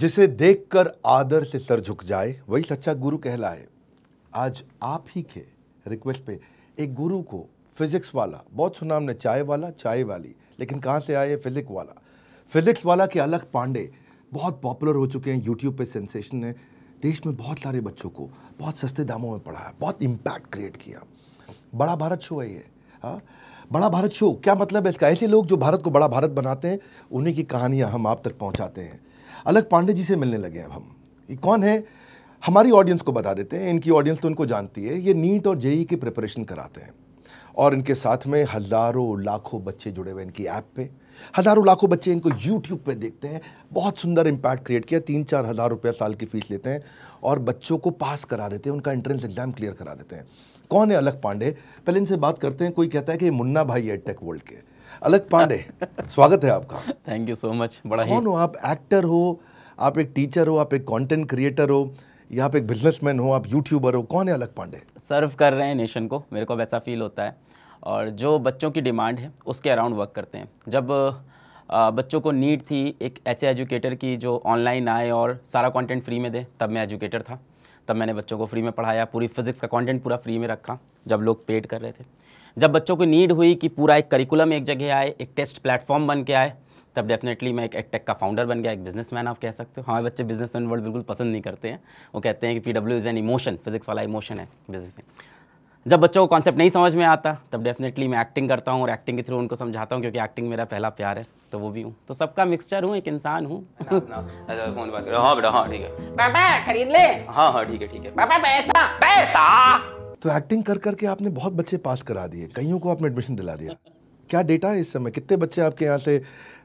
जिसे देखकर आदर से सर झुक जाए वही सच्चा गुरु कहलाए आज आप ही के रिक्वेस्ट पे एक गुरु को फिजिक्स वाला बहुत सुना हमने चाय वाला चाय वाली लेकिन कहाँ से आए फिजिक्स वाला फिजिक्स वाला के अलग पांडे बहुत पॉपुलर हो चुके हैं यूट्यूब पे सेंसेशन ने देश में बहुत सारे बच्चों को बहुत सस्ते दामों में पढ़ाया बहुत इम्पैक्ट क्रिएट किया बड़ा भारत शो है ये हाँ बड़ा भारत शो क्या मतलब है इसका ऐसे लोग जो भारत को बड़ा भारत बनाते हैं उन्हीं की कहानियाँ हम आप तक पहुँचाते हैं अलग पांडे जी से मिलने लगे अब हम ये कौन है हमारी ऑडियंस को बता देते हैं इनकी ऑडियंस तो इनको जानती है ये नीट और जेई की प्रिपरेशन कराते हैं और इनके साथ में हज़ारों लाखों बच्चे जुड़े हुए इनकी ऐप पे हज़ारों लाखों बच्चे इनको यूट्यूब पे देखते हैं बहुत सुंदर इम्पैक्ट क्रिएट किया तीन चार हज़ार रुपया साल की फ़ीस लेते हैं और बच्चों को पास करा देते हैं उनका एंट्रेंस एग्ज़ाम क्लियर करा देते हैं कौन है अलग पांडे पहले इनसे बात करते हैं कोई कहता है कि मुन्ना भाई है टेक वर्ल्ड के अलग पांडे स्वागत है आपका थैंक यू सो मच बड़ा कौन हो आप एक्टर हो आप एक टीचर हो आप एक कंटेंट क्रिएटर हो या आप एक बिजनेसमैन हो आप यूट्यूबर हो कौन है अलग पांडे सर्व कर रहे हैं नेशन को मेरे को वैसा फील होता है और जो बच्चों की डिमांड है उसके अराउंड वर्क करते हैं जब बच्चों को नीड थी एक ऐसे एजुकेटर की जो ऑनलाइन आए और सारा कंटेंट फ्री में दे तब मैं एजुकेटर था तब मैंने बच्चों को फ्री में पढ़ाया पूरी फिज़िक्स का कंटेंट पूरा फ्री में रखा जब लोग पेड कर रहे थे जब बच्चों की नीड हुई कि पूरा एक करिकुलम एक जगह आए एक टेस्ट प्लेटफॉर्म बन के आए तब डेफिनेटली मैं एक एक्टेक का फाउंडर बन गया एक बिजनेसमैन आप कह सकते हो हमारे बच्चे बिजनेसमैन वर्ड बिल्कुल पसंद नहीं करते हैं वो कहते हैं कि P W is an emotion physics वाला इमोशन है बिजनेस में जब बच्चों को कॉन्सेप्ट नहीं समझ में आता तब डेफिनेटली मैं एक्टिंग करता हूँ और एक्टिंग के थ्रू उनको समझाता हूँ क्योंकि एक्टिंग मेरा पहला प्यार है तो वो भी हूँ तो सबका मिक्सचर हूँ एक इंसान हूँ हाँ बेटा हाँ ठीक है पापा खरीद ले हाँ हाँ ठीक है ठीक है पापा पैसा पैसा तो एक्टिंग कर करके आपने बहुत बच्चे पास करा दिए कईयों को आपने एडमिशन दिला दिया क्या डेटा है इस समय कितने बच्चे आपके यहाँ से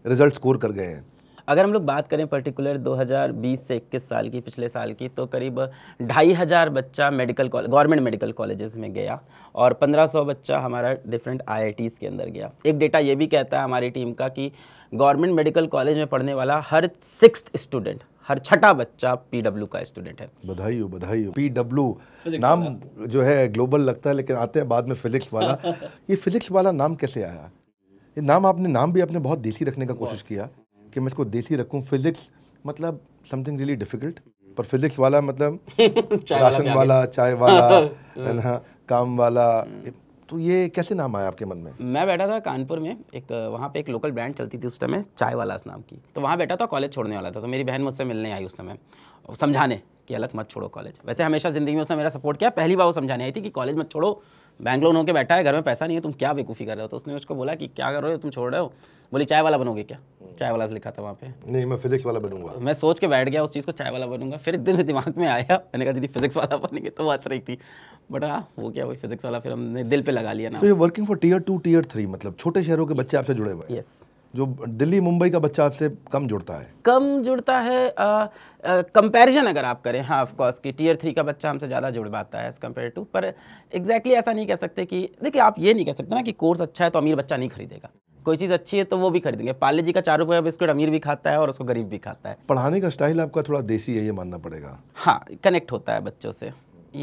रिजल्ट स्कोर कर गए हैं अगर हम लोग बात करें पर्टिकुलर 2020 से 21 साल की पिछले साल की तो करीब ढाई हज़ार बच्चा मेडिकल गवर्नमेंट मेडिकल कॉलेजेस में गया और 1500 बच्चा हमारा डिफरेंट आई के अंदर गया एक डेटा ये भी कहता है हमारी टीम का कि गवर्नमेंट मेडिकल कॉलेज में पढ़ने वाला हर सिक्स स्टूडेंट हर छठा बच्चा पीडब्ल्यू का स्टूडेंट है बधाई हो बधाई हो पीडब्ल्यू नाम जो है ग्लोबल लगता है लेकिन आते हैं बाद में फिजिक्स वाला ये फिजिक्स वाला नाम कैसे आया ये नाम आपने नाम भी आपने बहुत देसी रखने का कोशिश किया कि मैं इसको देसी रखूँ फिजिक्स मतलब समथिंग रियली डिफिकल्ट पर फिजिक्स वाला मतलब राशन वाला चाय वाला काम वाला तो ये कैसे नाम आया आपके मन में मैं बैठा था कानपुर में एक वहाँ पे एक लोकल ब्रांड चलती थी उस समय चाय वाला नाम की तो वहाँ बैठा था कॉलेज छोड़ने वाला था तो मेरी बहन मुझसे मिलने आई उस समय समझाने कि अलग मत छोड़ो कॉलेज वैसे हमेशा ज़िंदगी में उसने मेरा सपोर्ट किया पहली बार वो समझाने आई थी कि कॉलेज मत छोड़ो बैंक लोन होकर बैठा है घर में पैसा नहीं है तुम क्या बेकूफ़ी कर रहे हो तो उसने उसको बोला कि क्या कर रहे हो तुम छोड़ रहे हो बोली चाय वाला बनोगे क्या चाय वाला से लिखा था वहाँ पे नहीं मैं फिजिक्स वाला बनूंगा मैं सोच के बैठ गया उस चीज़ को चाय वाला बनूंगा फिर दिन दिमाग में आया मैंने कहा दीदी फिजिक्स वाला बनेंगे तो हंस रही थी बट हाँ वो क्या वही फिजिक्स वाला फिर हमने दिल पे लगा लिया ना तो ये working for tier two tier three मतलब छोटे शहरों के बच्चे आपसे जुड़े हुए यस जो दिल्ली मुंबई का बच्चा आपसे कम जुड़ता है कम जुड़ता है कंपैरिजन अगर आप करें हाँ ऑफकोर्स कि टीयर थ्री का बच्चा हमसे ज़्यादा जुड़ पाता है एज़ कम्पेयर टू पर एग्जैक्टली exactly ऐसा नहीं कह सकते कि देखिए आप ये नहीं कह सकते ना कि कोर्स अच्छा है तो अमीर बच्चा नहीं खरीदेगा कोई चीज़ अच्छी है तो वो भी खरीदेंगे पाले जी का चार रुपये बिस्कुट अमीर भी खाता है और उसको गरीब भी खाता है पढ़ाने का स्टाइल आपका थोड़ा देसी है ये मानना पड़ेगा हाँ कनेक्ट होता है बच्चों से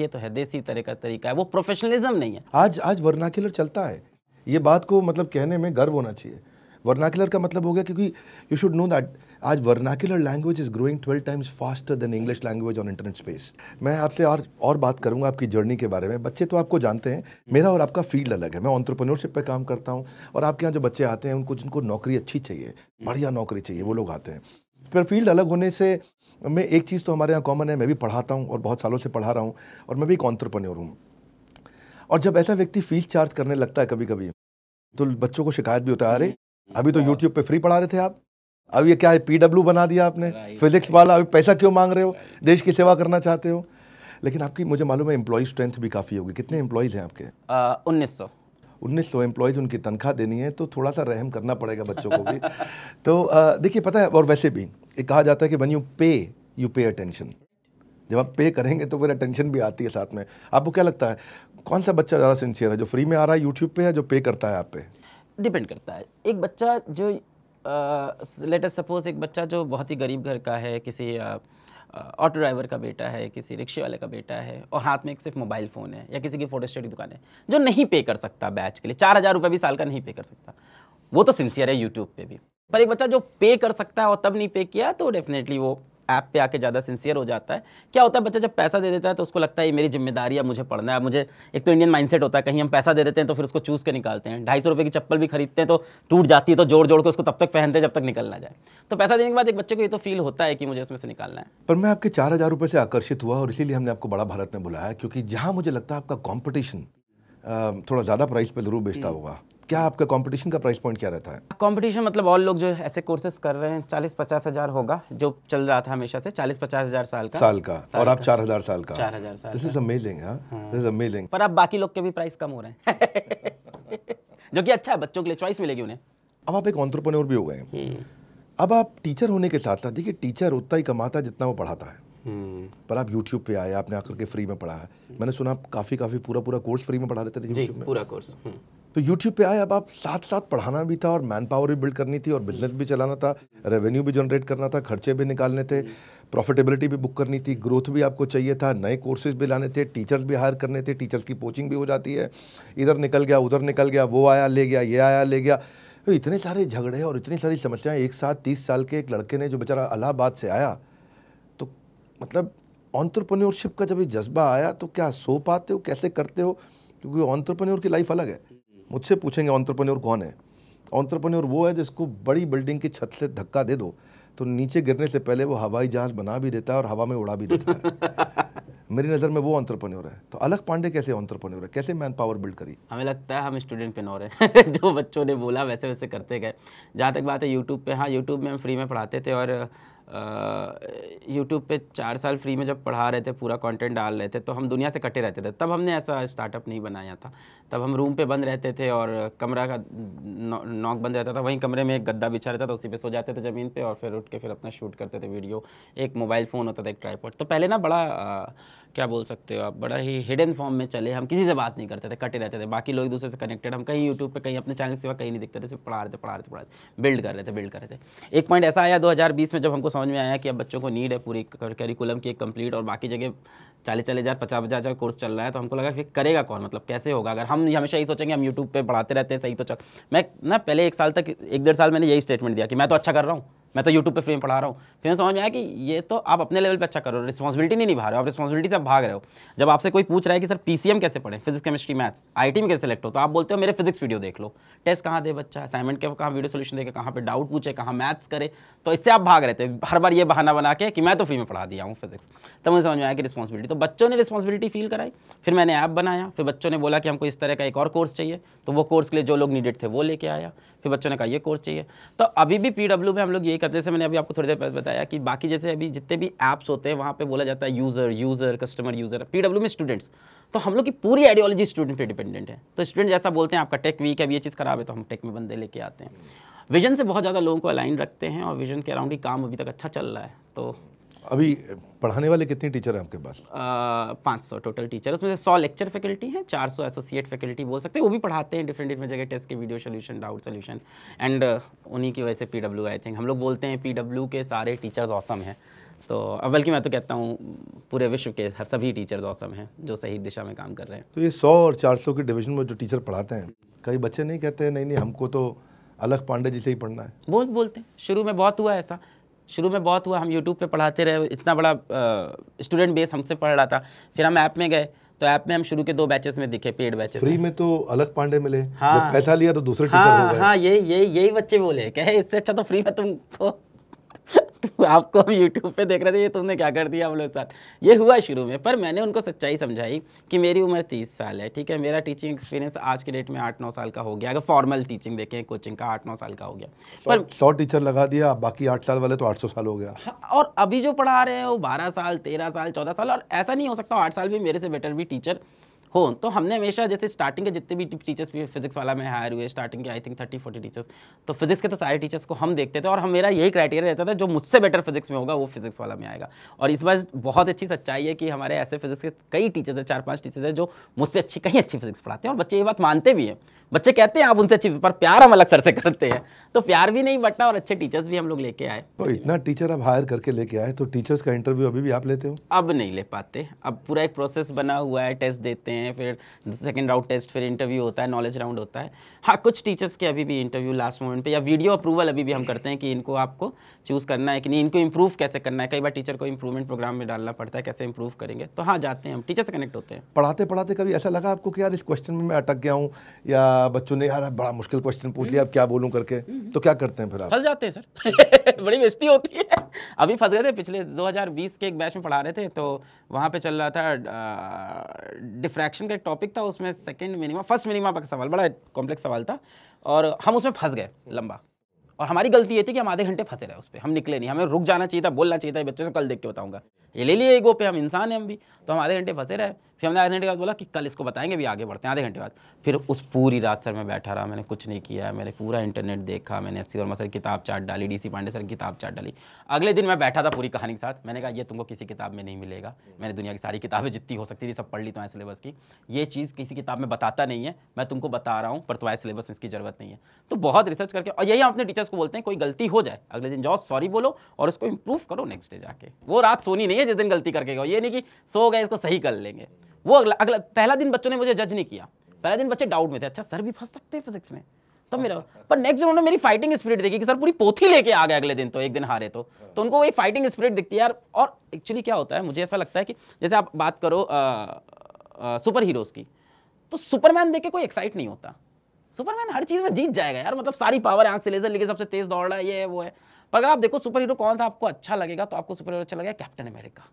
ये तो है देसी तरह का तरीका है वो प्रोफेशनलिज्म नहीं है आज आज वर्नाकुलर चलता है ये बात को मतलब कहने में गर्व होना चाहिए वर्नाकुलर का मतलब हो गया क्योंकि यू शुड नो दैट आज vernacular language is growing twelve times faster than English language on internet space मैं आपसे और और बात करूंगा आपकी जर्नी के बारे में बच्चे तो आपको जानते हैं मेरा और आपका फील्ड अलग है मैं ऑन्ट्रप्रनोरशिप पे काम करता हूँ और आपके यहाँ जो बच्चे आते हैं उनको जिनको नौकरी अच्छी चाहिए बढ़िया नौकरी चाहिए वो लोग आते हैं फिर फील्ड अलग होने से मैं एक चीज़ तो हमारे यहाँ कॉमन है मैं भी पढ़ाता हूँ और बहुत सालों से पढ़ा रहा हूँ और मैं भी एक ऑन्ट्रप्रनोर हूँ और जब ऐसा व्यक्ति फीस चार्ज करने लगता है कभी कभी तो बच्चों को शिकायत भी होता है अरे अभी तो यूट्यूब पे फ्री पढ़ा रहे थे आप अब ये क्या है पीडब्ल्यू बना दिया आपने फिजिक्स वाला अभी पैसा क्यों मांग रहे हो देश की सेवा करना चाहते हो लेकिन आपकी मुझे मालूम है एम्प्लॉय स्ट्रेंथ भी काफ़ी होगी कितने एम्प्लॉयज़ हैं आपके उन्नीस सौ उन्नीस सौ एम्प्लॉयज़ उनकी तनख्वाह देनी है तो थोड़ा सा रहम करना पड़ेगा बच्चों को भी तो देखिए पता है और वैसे भी ये कहा जाता है कि when you pay you pay attention जब आप पे करेंगे तो फिर अटेंशन भी आती है साथ में आपको क्या लगता है कौन सा बच्चा ज़्यादा सिंसियर है जो फ्री में आ रहा है यूट्यूब पे या जो पे करता है आप पे डिपेंड करता है एक बच्चा जो लेट अस सपोज एक बच्चा जो बहुत ही गरीब घर का है किसी ऑटो ड्राइवर का बेटा है किसी रिक्शे वाले का बेटा है और हाथ में एक सिर्फ मोबाइल फ़ोन है या किसी की स्टेट की दुकान है जो नहीं पे कर सकता बैच के लिए चार हज़ार रुपये भी साल का नहीं पे कर सकता वो तो सिंसियर है यूट्यूब पे भी पर एक बच्चा जो पे कर सकता है और तब नहीं पे किया तो डेफिनेटली वो ऐप पे आके ज़्यादा सिंसियर हो जाता है क्या होता है बच्चा जब पैसा दे देता है तो उसको लगता है ये मेरी जिम्मेदारी है मुझे पढ़ना है मुझे एक तो इंडियन माइंडसेट होता है कहीं हम पैसा दे देते हैं तो फिर उसको चूज़ के निकालते हैं ढाई सौ की चप्पल भी खरीदते हैं तो टूट जाती है तो जोड़ जोड़ के उसको तब तक पहनते हैं जब तक निकलना जाए तो पैसा देने के बाद एक बच्चे को ये तो फील होता है कि मुझे इसमें से निकालना है पर मैं आपके चार हज़ार रुपये से आकर्षित हुआ और इसीलिए हमने आपको बड़ा भारत में बुलाया क्योंकि जहाँ मुझे लगता है आपका कॉम्पिटिशन थोड़ा ज़्यादा प्राइस पर ज़रूर बेचता होगा क्या आपका कंपटीशन का प्राइस पॉइंट क्या रहता है कंपटीशन मतलब और लोग जो ऐसे कोर्सेज कर रहे हैं चालीस पचास हजार होगा जो चल रहा था हमेशा से चालीस पचास हजार साल का साल का साल और आप चार हजार साल का चार हजार साल this is amazing this is amazing पर आप बाकी लोग के भी प्राइस कम हो रहे हैं जो कि अच्छा है बच्चों के लिए चॉइस मिलेगी उन्हें अब आप एक ऑन्ट्रप्रनोर भी हो गए हम्म। अब आप टीचर होने के साथ साथ देखिए टीचर उतना ही कमाता है जितना वो पढ़ाता है Hmm. पर आप YouTube पे आए आपने आकर के फ्री में पढ़ा है hmm. मैंने सुना आप काफी काफी पूरा पूरा कोर्स फ्री में पढ़ा रहे थे YouTube में पूरा कोर्स हम्म। hmm. तो यूट्यूब पे आए अब आप साथ साथ पढ़ाना भी था और मैन पावर भी बिल्ड करनी थी और बिजनेस भी चलाना था रेवेन्यू भी जनरेट करना था खर्चे भी निकालने थे प्रॉफिटेबिलिटी भी बुक करनी थी ग्रोथ भी आपको चाहिए था नए कोर्सेज भी लाने थे टीचर्स भी हायर करने थे टीचर्स की कोचिंग भी हो जाती है इधर निकल गया उधर निकल गया वो आया ले गया ये आया ले गया तो इतने सारे झगड़े और इतनी सारी समस्याएं एक साथ तीस साल के एक लड़के ने जो बेचारा अलाहाबाद से आया तो मतलब ऑन्टरप्रन्योरशिप का जब जज्बा आया तो क्या सो पाते हो कैसे करते हो क्योंकि ऑन्टरप्रन्योर की लाइफ अलग है मुझसे पूछेंगे ऑन्ट्रप्रन्योर कौन है ऑन्ट्रप्रन्योर वो है जिसको बड़ी बिल्डिंग की छत से धक्का दे दो तो नीचे गिरने से पहले वो हवाई जहाज बना भी देता है और हवा में उड़ा भी देता है मेरी नज़र में वो ऑन्ट्रप्रन्योर है तो अलग पांडे कैसे ऑन्ट्रप्रन्योर है कैसे मैन पावर बिल्ड करी हमें लगता है हम स्टूडेंट पेनोर हैं जो बच्चों ने बोला वैसे वैसे करते गए जहाँ तक बात है यूट्यूब पे हाँ यूट्यूब में हम फ्री में पढ़ाते थे और यूट्यूब पे चार साल फ्री में जब पढ़ा रहे थे पूरा कंटेंट डाल रहे थे तो हम दुनिया से कटे रहते थे तब हमने ऐसा स्टार्टअप नहीं बनाया था तब हम रूम पे बंद रहते थे और कमरा का नॉक बंद रहता था वहीं कमरे में एक गद्दा बिछा रहता था उसी पे सो जाते थे ज़मीन पे और फिर उठ के फिर अपना शूट करते थे वीडियो एक मोबाइल फ़ोन होता था एक ट्राईपोर्ट तो पहले ना बड़ा आ, क्या बोल सकते हो आप बड़ा ही हिडन फॉर्म में चले हम किसी से बात नहीं करते थे कटे रहते थे बाकी लोग दूसरे से कनेक्टेड हम कहीं यूट्यूब पे कहीं अपने चैनल के सिवा कहीं नहीं दिखते थे सिर्फ पढ़ा रहे थे पढ़ा रहे थे पढ़ा रहे बिल्ड कर रहे थे बिल्ड कर रहे थे एक पॉइंट ऐसा आया 2020 में जब हमको समझ में आया कि अब बच्चों को नीड है पूरी करिकुलम की कंप्लीट और बाकी जगह चालीस चालीस हज़ार पचास पचास हज़ार कोर्स चल रहा है तो हमको लगा फिर करेगा कौन मतलब कैसे होगा अगर हम हमेशा यही सोचेंगे हम यूट्यूब पर पढ़ाते रहते हैं सही तो चल मैं ना पहले एक साल तक एक डेढ़ साल मैंने यही स्टेटमेंट दिया कि मैं तो अच्छा कर रहा हूँ मैं तो यूट्यूब पे फ्री में पढ़ा रहा हूँ फिर मैं समझ में आया कि ये तो आप अपने लेवल पे अच्छा कर रहे हो नहीं निभा रहे हो आप रिस्पॉसिबिलिटी से आप भाग रहे हो जब आपसे कोई पूछ रहा है कि सर पी कैसे पढ़े फिजिक्स केमिस्ट्री मैथ्स आई में कैसे सेलेक्ट हो तो आप बोलते हो मेरे फिजिक्स वीडियो देख लो टेस्ट कहाँ दे बच्चा असाइनमेंट के कहाँ वीडियो सोल्यूशन देखे कहाँ पर डाउट पूछे कहाँ मैथ्स करे तो इससे आप भाग रहे थे हर बार ये बहाना बना के कि मैं तो फ्री में पढ़ा दिया हूँ फिजिक्स तो मुझे समझ में आया कि रिस्पॉसिबिलिटी तो बच्चों ने रिस्पॉसिबिलिटी फील कराई फिर मैंने ऐप बनाया फिर बच्चों ने बोला कि हमको इस तरह का एक और कोर्स चाहिए तो वो कोर्स के लिए जो लोग नीडेड थे वो लेके आया फिर बच्चों ने कहा ये कोर्स चाहिए तो अभी भी पी में हम लोग ये करते जैसे मैंने अभी आपको थोड़ी देर पहले बताया कि बाकी जैसे अभी जितने भी ऐप्स होते हैं वहाँ पे बोला जाता है यूज़र यूज़र कस्टमर यूज़र पी में स्टूडेंट्स तो हम लोग की पूरी आइडियोलॉजी स्टूडेंट पे डिपेंडेंट है तो स्टूडेंट जैसा बोलते हैं आपका टेक वीक अब ये चीज़ खराब है तो हम टेक में बंदे लेके आते हैं विजन से बहुत ज़्यादा लोगों को अलाइन रखते हैं और विजन के अराउंड ही काम अभी तक अच्छा चल रहा है तो अभी पढ़ाने वाले कितने टीचर हैं आपके पास पाँच सौ टोटल टीचर उसमें से सौ लेक्चर फैकल्टी हैं चार सौ एसोसिएट फैकल्टी बोल सकते हैं वो भी पढ़ाते हैं डिफरेंट डिफरेंट जगह टेस्ट के video solution doubt solution and उन्हीं की वजह से पी डब्ल्यू आई थिंक हम लोग बोलते हैं पी डब्ल्यू के सारे टीचर्स औसम हैं तो अब बल्कि मैं तो कहता हूँ पूरे विश्व के हर सभी टीचर्स औसम हैं जो सही दिशा में काम कर रहे हैं तो ये सौ और चार सौ के डिविजन में जो टीचर पढ़ाते हैं कई बच्चे नहीं कहते हैं नहीं नहीं हमको तो अलग पांडे जी से ही पढ़ना है बहुत बोलते हैं शुरू में बहुत हुआ ऐसा शुरू में बहुत हुआ हम यूट्यूब पे पढ़ाते रहे इतना बड़ा स्टूडेंट बेस हमसे पढ़ रहा था फिर हम ऐप में गए तो ऐप में हम शुरू के दो बैचेस में दिखे पेड बैचेस फ्री में तो अलग पांडे मिले हाँ पैसा लिया तो दूसरे टीचर हो हाँ, गए हाँ यही यही यही बच्चे बोले कहे इससे अच्छा तो फ्री में तुमको तो आपको हम यूट्यूब पे देख रहे थे ये तुमने क्या कर दिया हम लोग साथ ये हुआ शुरू में पर मैंने उनको सच्चाई समझाई कि मेरी उम्र तीस साल है ठीक है मेरा टीचिंग एक्सपीरियंस आज के डेट में आठ नौ साल का हो गया अगर फॉर्मल टीचिंग देखें कोचिंग का आठ नौ साल का हो गया पर सौ टीचर लगा दिया बाकी आठ साल वाले तो आठ साल हो गया हाँ, और अभी जो पढ़ा रहे हैं वो बारह साल तेरह साल चौदह साल और ऐसा नहीं हो सकता आठ साल भी मेरे से बेटर भी टीचर हो तो हमने हमेशा जैसे स्टार्टिंग के जितने भी टीचर्स भी फिजिक्स वाला में हायर हुए स्टार्टिंग के I think thirty forty teachers तो फिजिक्स के तो सारे टीचर्स को हम देखते थे और हम मेरा यही क्राइटेरिया रहता था जो मुझसे बेटर फिजिक्स में होगा वो फिजिक्स वाला में आएगा और इस बार बहुत अच्छी सच्चाई है कि हमारे ऐसे फिजिक्स के कई टीचर्स हैं चार पाँच टीचर्स हैं जो मुझसे अच्छी कहीं अच्छी फिजिक्स पढ़ाते हैं और बच्चे ये बात मानते भी हैं बच्चे कहते हैं आप उनसे अच्छी पर प्यार हम अलग सर से करते हैं तो प्यार भी नहीं बटना और अच्छे टीचर्स भी हम लोग लेके आए तो इतना टीचर आप हायर करके लेके आए तो टीचर्स का इंटरव्यू अभी भी आप लेते हो अब नहीं ले पाते अब पूरा एक प्रोसेस बना हुआ है टेस्ट देते हैं हैं फिर सेकेंड राउंड टेस्ट फिर इंटरव्यू होता है नॉलेज राउंड होता है हाँ कुछ टीचर्स के अभी भी इंटरव्यू लास्ट मोमेंट पे या वीडियो अप्रूवल अभी भी हम करते हैं कि इनको आपको चूज़ करना है कि नहीं इनको इम्प्रूव कैसे करना है कई बार टीचर को इम्प्रूवमेंट प्रोग्राम में डालना पड़ता है कैसे इम्प्रूव करेंगे तो हाँ जाते हैं हम टीचर से कनेक्ट होते हैं पढ़ाते पढ़ाते कभी ऐसा लगा आपको कि यार इस क्वेश्चन में मैं अटक गया हूँ या बच्चों ने यार बड़ा मुश्किल क्वेश्चन पूछ लिया अब क्या बोलूँ करके तो क्या करते हैं फिर आप फंस जाते हैं सर बड़ी बेस्ती होती है अभी फंस गए थे पिछले दो के एक बैच में पढ़ा रहे थे तो वहाँ पर चल रहा था डिफ्रैक्ट एक्शन का एक टॉपिक था उसमें सेकंड मिनिमा फर्स्ट मिनिमा का सवाल बड़ा कॉम्प्लेक्स सवाल था और हम उसमें फंस गए लंबा और हमारी गलती ये थी कि हम आधे घंटे फंसे रहे उस पर हम निकले नहीं हमें रुक जाना चाहिए था बोलना चाहिए था बच्चों से कल देख के बताऊंगा ये ले लिए ईगो पे हम इंसान हैं हम भी तो हम आधे घंटे फंसे रहे फिर हमने आधे घंटे बाद बोला कि कल इसको बताएंगे भी आगे बढ़ते हैं आधे घंटे बाद फिर उस पूरी रात सर मैं बैठा रहा मैंने कुछ नहीं किया मैंने पूरा इंटरनेट देखा मैंने एस सी वर्मा सर किताब चाट डाली डी सी पांडे सर किताब चाट डाली अगले दिन मैं बैठा था पूरी कहानी के साथ मैंने कहा ये तुमको किसी किताब में नहीं मिलेगा मैंने दुनिया की सारी किताबें जितनी हो सकती थी सब पढ़ ली तुम्हारे सिलेबस की ये चीज़ किसी किताब में बताता नहीं है मैं तुमको बता रहा हूँ पर तुम्हारे सिलेबस में इसकी ज़रूरत नहीं है तो बहुत रिसर्च करके और यही अपने टीचर्स को बोलते हैं कोई गलती हो जाए अगले दिन जाओ सॉरी बोलो और उसको इम्प्रूव करो नेक्स्ट डे जाके वो रात सोनी नहीं है जिस दिन गलती करके गए ये नहीं कि सो गए इसको सही कर लेंगे वो अगला अगला पहला दिन बच्चों ने मुझे जज नहीं किया पहला दिन बच्चे डाउट में थे अच्छा सर भी फंस सकते हैं फिजिक्स में तब तो मेरा पर नेक्स्ट उन्होंने मेरी फाइटिंग स्पिरिट देखी कि सर पूरी पोथी लेके आ गए अगले दिन तो एक दिन हारे तो तो उनको वही फाइटिंग स्पिरिट दिखती है यार और एक्चुअली क्या होता है मुझे ऐसा लगता है कि जैसे आप बात करो सुपर हीरोज़ की तो सुपरमैन देख के कोई एक्साइट नहीं होता सुपरमैन हर चीज़ में जीत जाएगा यार मतलब सारी पावर आँख से लेजर लेके सबसे तेज दौड़ रहा है ये है वो है पर अगर आप देखो सुपर हीरो कौन सा आपको अच्छा लगेगा तो आपको सुपर हीरो अच्छा लगेगा कैप्टन अमेरिका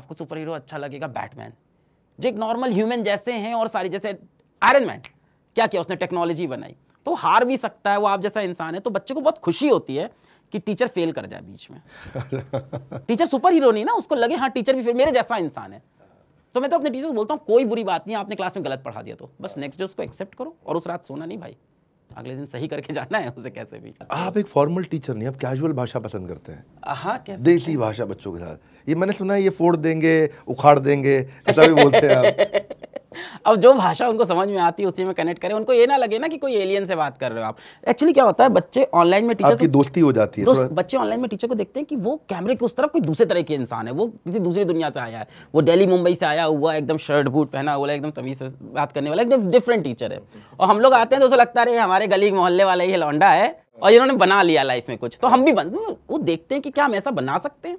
आपको सुपर हीरो अच्छा लगेगा बैटमैन जो एक नॉर्मल ह्यूमन जैसे हैं और सारी जैसे आयरन मैन क्या किया उसने टेक्नोलॉजी बनाई तो हार भी सकता है वो आप जैसा इंसान है तो बच्चे को बहुत खुशी होती है कि टीचर फेल कर जाए बीच में टीचर सुपर हीरो नहीं ना उसको लगे हाँ टीचर भी फेल मेरे जैसा इंसान है तो मैं तो अपने टीचर बोलता हूँ कोई बुरी बात नहीं आपने क्लास में गलत पढ़ा दिया तो बस नेक्स्ट हाँ। डे उसको एक्सेप्ट करो और उस रात सोना नहीं भाई अगले दिन सही करके जाना है उसे कैसे भी आप एक फॉर्मल टीचर नहीं आप कैजुअल भाषा पसंद करते हैं हाँ कैसे देसी भाषा बच्चों के साथ ये मैंने सुना है ये फोड़ देंगे उखाड़ देंगे ऐसा भी बोलते हैं आप अब जो भाषा उनको समझ में आती है उसी में कनेक्ट करें उनको ये ना लगे ना कि कोई एलियन से बात कर रहे हो आप एक्चुअली क्या होता है बच्चे ऑनलाइन में टीचर की दोस्ती हो जाती है दोस्त बच्चे ऑनलाइन में टीचर को देखते हैं कि वो कैमरे की उस तरफ कोई दूसरे तरह के इंसान है वो किसी दूसरी दुनिया से आया है वो डेली मुंबई से आया हुआ एकदम शर्ट बूट पहना हुआ एकदम तमीज से बात करने वाला एकदम डिफरेंट टीचर है और हम लोग आते हैं तो उसे लगता है हमारे गली मोहल्ले वाला ही लौंडा है और इन्होंने बना लिया लाइफ में कुछ तो हम भी बन वो देखते हैं कि क्या हम ऐसा बना सकते हैं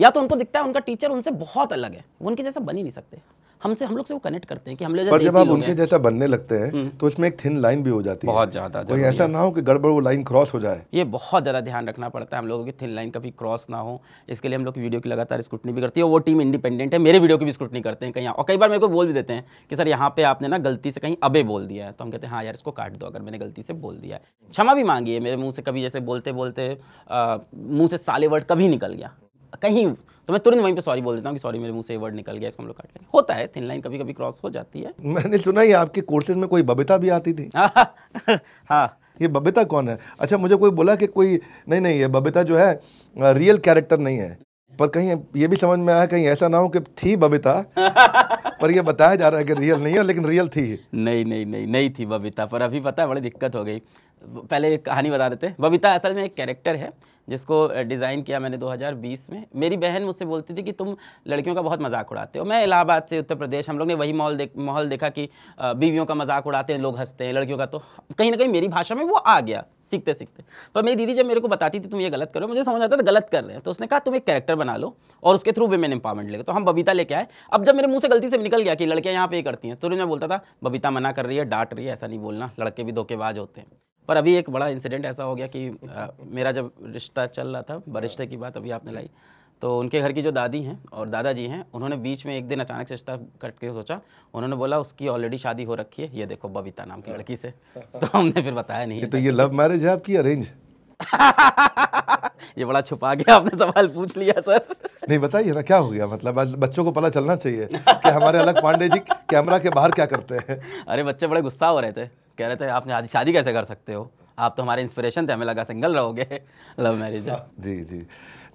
या तो उनको दिखता है उनका टीचर उनसे बहुत अलग है वो उनके जैसा बन ही नहीं सकते हमसे हम लोग से वो कनेक्ट करते हैं कि हम लोग पर जब आप उनके जैसा बनने लगते हैं हम्म। तो इसमें एक थिन लाइन भी हो जाती बहुत है बहुत ज़्यादा कोई ऐसा ना हो कि गड़बड़ वो लाइन क्रॉस हो जाए ये बहुत ज़्यादा ध्यान रखना पड़ता है हम लोगों की थिन लाइन कभी क्रॉस ना हो इसके लिए हम लोग वीडियो की लगातार स्क्रूटनी भी करती है वो टीम इंडिपेंडेंट है मेरे वीडियो की भी स्क्रूटनी करते हैं कहीं और कई बार मेरे को बोल भी देते हैं कि सर यहाँ पे आपने ना गलती से कहीं अबे बोल दिया है तो हम कहते हैं हाँ यार इसको काट दो अगर मैंने गलती से बोल दिया है क्षमा भी मांगी है मेरे मुँह से कभी जैसे बोलते बोलते मुँह से साले वर्ड कभी निकल गया कहीं तो मैं तुरंत वहीं पे सॉरी बोल देता हूँ कि सॉरी मेरे मुंह से वर्ड निकल गया इसको हम लोग काट लेंगे होता है थिन लाइन कभी कभी क्रॉस हो जाती है मैंने सुना ही आपके कोर्सेज में कोई बबिता भी आती थी हाँ ये बबिता कौन है अच्छा मुझे कोई बोला कि कोई नहीं नहीं ये बबिता जो है रियल कैरेक्टर नहीं है पर कहीं ये भी समझ में आया कहीं ऐसा ना हो कि थी बबिता पर ये बताया जा रहा है कि रियल नहीं है लेकिन रियल थी नहीं नहीं नहीं नहीं थी बबिता पर अभी पता है बड़ी दिक्कत हो गई पहले एक कहानी बता देते हैं बबीता असल में एक कैरेक्टर है जिसको डिज़ाइन किया मैंने 2020 में मेरी बहन मुझसे बोलती थी कि तुम लड़कियों का बहुत मजाक उड़ाते हो मैं इलाहाबाद से उत्तर प्रदेश हम लोग ने वही माहौल देख माहौल देखा कि बीवियों का मजाक उड़ाते हैं लोग हंसते हैं लड़कियों का तो कहीं ना कहीं मेरी भाषा में वो आ गया सीखते सीखते पर मेरी दीदी जब मेरे को बताती थी तुम ये गलत करो मुझे समझ आता था गलत कर रहे हैं तो उसने कहा तुम एक कैरेक्टर बना लो और उसके थ्रू वेमेन एम्पावरमेंट ले तो हम बबीता लेके आए अब जब मेरे मुंह से गलती से निकल गया कि लड़कियाँ यहाँ पे करती हैं तो मैं बोलता था बबीता मना कर रही है डांट रही है ऐसा नहीं बोलना लड़के भी धोखेबाज होते हैं पर अभी एक बड़ा इंसिडेंट ऐसा हो गया कि आ, मेरा जब रिश्ता चल रहा था बरिश्ते की बात अभी आपने लाई तो उनके घर की जो दादी हैं और दादाजी हैं उन्होंने बीच में एक दिन अचानक से रिश्ता कट के सोचा उन्होंने बोला उसकी ऑलरेडी शादी हो रखी है ये देखो बबीता नाम की लड़की से तो हमने फिर बताया नहीं तो ये लव मैरिज है आपकी अरेंज ये बड़ा छुपा गया आपने सवाल पूछ लिया सर नहीं बताइए ना क्या हो गया मतलब आज बच्चों को पता चलना चाहिए कि हमारे अलग पांडे जी कैमरा के बाहर क्या करते हैं अरे बच्चे बड़े गुस्सा हो रहे थे कह रहे थे आपने शादी कैसे कर सकते हो आप तो हमारे इंस्पिरेशन थे हमें लगा सिंगल रहोगे लव मैरिज जी जी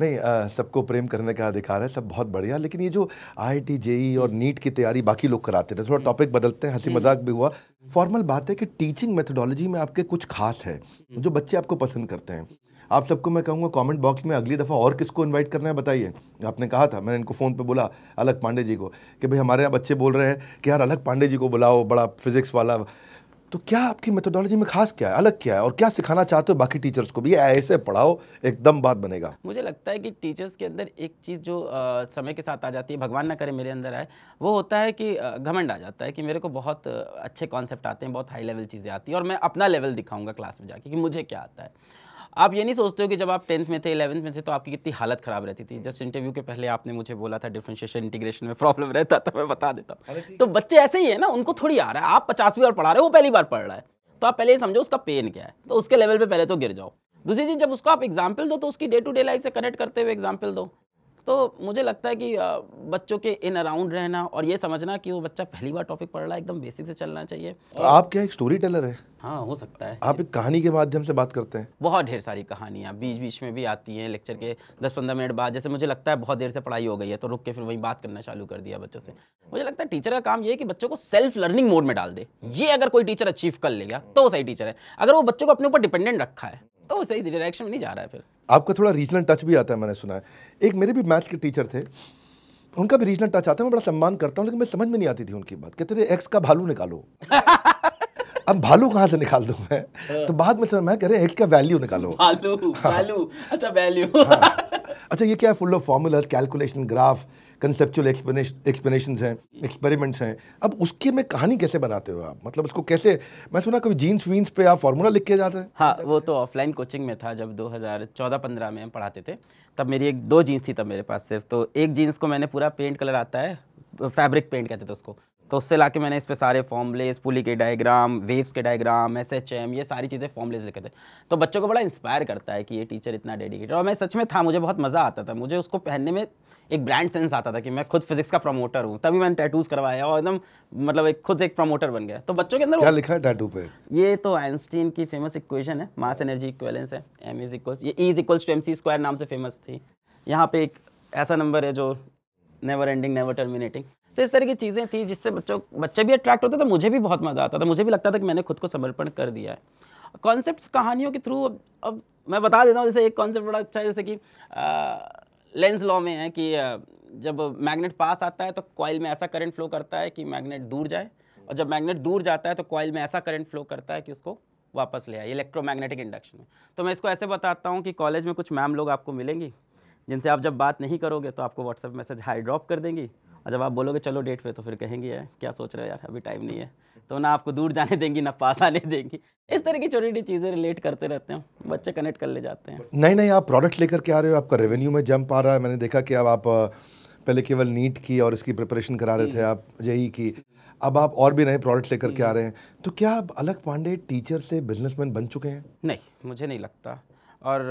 नहीं सबको प्रेम करने का अधिकार है सब बहुत बढ़िया लेकिन ये जो आई आई टी जेई और नीट की तैयारी बाकी लोग कराते थे थोड़ा टॉपिक हम्म। बदलते हैं हंसी हम्म। मजाक भी हुआ फॉर्मल बात है कि टीचिंग मेथोडोलॉजी में आपके कुछ खास है हम्म। जो बच्चे आपको पसंद करते हैं आप सबको मैं कहूँगा कमेंट बॉक्स में अगली दफ़ा और किसको इनवाइट करना है बताइए आपने कहा था मैंने इनको फ़ोन पे बोला अलग पांडे जी को कि भाई हमारे यहाँ बच्चे बोल रहे हैं कि यार अलग पांडे जी को बुलाओ बड़ा फिजिक्स वाला तो क्या आपकी मेथोडोलॉजी में खास क्या है अलग क्या है और क्या सिखाना चाहते हो बाकी टीचर्स को भी ऐसे पढ़ाओ एकदम बात बनेगा मुझे लगता है कि टीचर्स के अंदर एक चीज़ जो आ, समय के साथ आ जाती है भगवान ना करे मेरे अंदर आए वो होता है कि घमंड आ जाता है कि मेरे को बहुत अच्छे कॉन्सेप्ट आते हैं बहुत हाई लेवल चीज़ें आती हैं और मैं अपना लेवल दिखाऊँगा क्लास में जाके कि मुझे क्या आता है आप ये नहीं सोचते हो कि जब आप टेंथ में थे इलेवंथ में थे तो आपकी कितनी हालत खराब रहती थी जस्ट इंटरव्यू के पहले आपने मुझे बोला था डिफ्रेंशिएशन इंटीग्रेशन में प्रॉब्लम रहता था मैं बता देता हूँ तो बच्चे ऐसे ही है ना उनको थोड़ी आ रहा है आप पचासवीं बार पढ़ा रहे हो वो पहली बार पढ़ रहा है तो आप पहले ये समझो उसका पेन क्या है तो उसके लेवल पर पहले तो गिर जाओ दूसरी चीज जब उसको आप एग्जाम्पल दो तो उसकी डे टू डे लाइफ से कनेक्ट करते हुए एग्जाम्पल दो तो मुझे लगता है कि बच्चों के इन अराउंड रहना और ये समझना कि वो बच्चा पहली बार टॉपिक पढ़ रहा है एकदम बेसिक से चलना चाहिए तो आप क्या एक स्टोरी टेलर है हाँ हो सकता है आप एक कहानी के माध्यम से बात करते हैं बहुत ढेर सारी कहानियाँ बीच बीच में भी आती हैं लेक्चर के दस पंद्रह मिनट बाद जैसे मुझे लगता है बहुत देर से पढ़ाई हो गई है तो रुक के फिर वही बात करना चालू कर दिया बच्चों से मुझे लगता है टीचर का काम ये है कि बच्चों को सेल्फ लर्निंग मोड में डाल दे ये अगर कोई टीचर अचीव कर लेगा तो वो सही टीचर है अगर वो बच्चों को अपने ऊपर डिपेंडेंट रखा है तो सही डायरेक्शन में नहीं जा रहा है फिर आपका थोड़ा रीजनल टच भी आता है मैंने सुना है एक मेरे भी मैथ के टीचर थे उनका भी रीजनल टच आता है मैं बड़ा सम्मान करता हूँ लेकिन मैं समझ में नहीं आती थी उनकी बात कहते थे एक्स का भालू निकालो अब भालू कहाँ से निकाल दूँ मैं हाँ। तो बाद में समझ मैं कह रहे एक्स का वैल्यू निकालो भालू हाँ। भालू अच्छा वैल्यू हाँ। अच्छा ये क्या है full of formulas calculation graph conceptual explanation हैं एक्सपेरिमेंट्स हैं अब उसके में कहानी कैसे बनाते हो आप मतलब उसको कैसे मैं सुना कभी जीन्स वीन्स पे आप फार्मूला लिख के जाते हैं हाँ वो तो ऑफलाइन कोचिंग में था जब 2014-15 में हम पढ़ाते थे तब मेरी एक दो जीन्स थी तब मेरे पास सिर्फ तो एक जीन्स को मैंने पूरा पेंट कलर आता है फैब्रिक पेंट कहते थे उसको तो उससे ला मैंने इस पर सारे फॉर्मलेस पुली के डायग्राम वेव्स के डायग्राम एस एच एम ये सारी चीज़ें फॉर्मलेस लिखे थे तो बच्चों को बड़ा इंस्पायर करता है कि ये टीचर इतना डेडिकेटेड और मैं सच में था मुझे बहुत मज़ा आता था मुझे उसको पहनने में एक ब्रांड सेंस आता था कि मैं खुद फिजिक्स का प्रमोटर हूँ तभी मैंने टैटूज करवाया और एकदम मतलब एक खुद एक प्रमोटर बन गया तो बच्चों के अंदर क्या लिखा है टैटू पे ये तो आइंस्टीन की फेमस इक्वेशन है मास एनर्जी इक्वेलेंस है एम इज इक्वल्स ये is equals to M C square नाम से फेमस थी यहाँ पे एक ऐसा नंबर है जो नेवर एंडिंग नेवर टर्मिनेटिंग तो इस तरह की चीज़ें थी जिससे बच्चों बच्चे भी अट्रैक्ट होते थे तो मुझे भी बहुत मज़ा आता था मुझे भी लगता था कि मैंने खुद को समर्पण कर दिया है कॉन्सेप्ट कहानियों के थ्रू अब, अब मैं बता देता हूँ जैसे एक कॉन्सेप्ट बड़ा अच्छा है जैसे कि लेंस लॉ में है कि जब मैग्नेट पास आता है तो कॉइल में ऐसा करंट फ्लो करता है कि मैग्नेट दूर जाए और जब मैग्नेट दूर जाता है तो कॉइल में ऐसा करंट फ्लो करता है कि उसको वापस ले आए इलेक्ट्रोमैग्नेटिक इंडक्शन में तो मैं इसको ऐसे बताता हूँ कि कॉलेज में कुछ मैम लोग आपको मिलेंगी जिनसे आप जब बात नहीं करोगे तो आपको व्हाट्सएप मैसेज हाई ड्रॉप कर देंगी और जब आप बोलोगे चलो डेट पे तो फिर कहेंगे यार क्या सोच रहे हो यार अभी टाइम नहीं है तो ना आपको दूर जाने देंगी ना पास आने देंगी इस तरह की छोटी छोटी चीज़ें रिलेट करते रहते हैं बच्चे कनेक्ट कर ले जाते हैं नहीं नहीं आप प्रोडक्ट लेकर के आ रहे हो आपका रेवेन्यू में जंप आ रहा है मैंने देखा कि अब आप पहले केवल नीट की और इसकी प्रिपरेशन करा रहे थे हम्म। आप यही की अब आप और भी नए प्रोडक्ट लेकर के आ हम्म। रहे हैं तो क्या आप अलग पांडे टीचर से बिजनेसमैन बन चुके हैं नहीं मुझे नहीं लगता और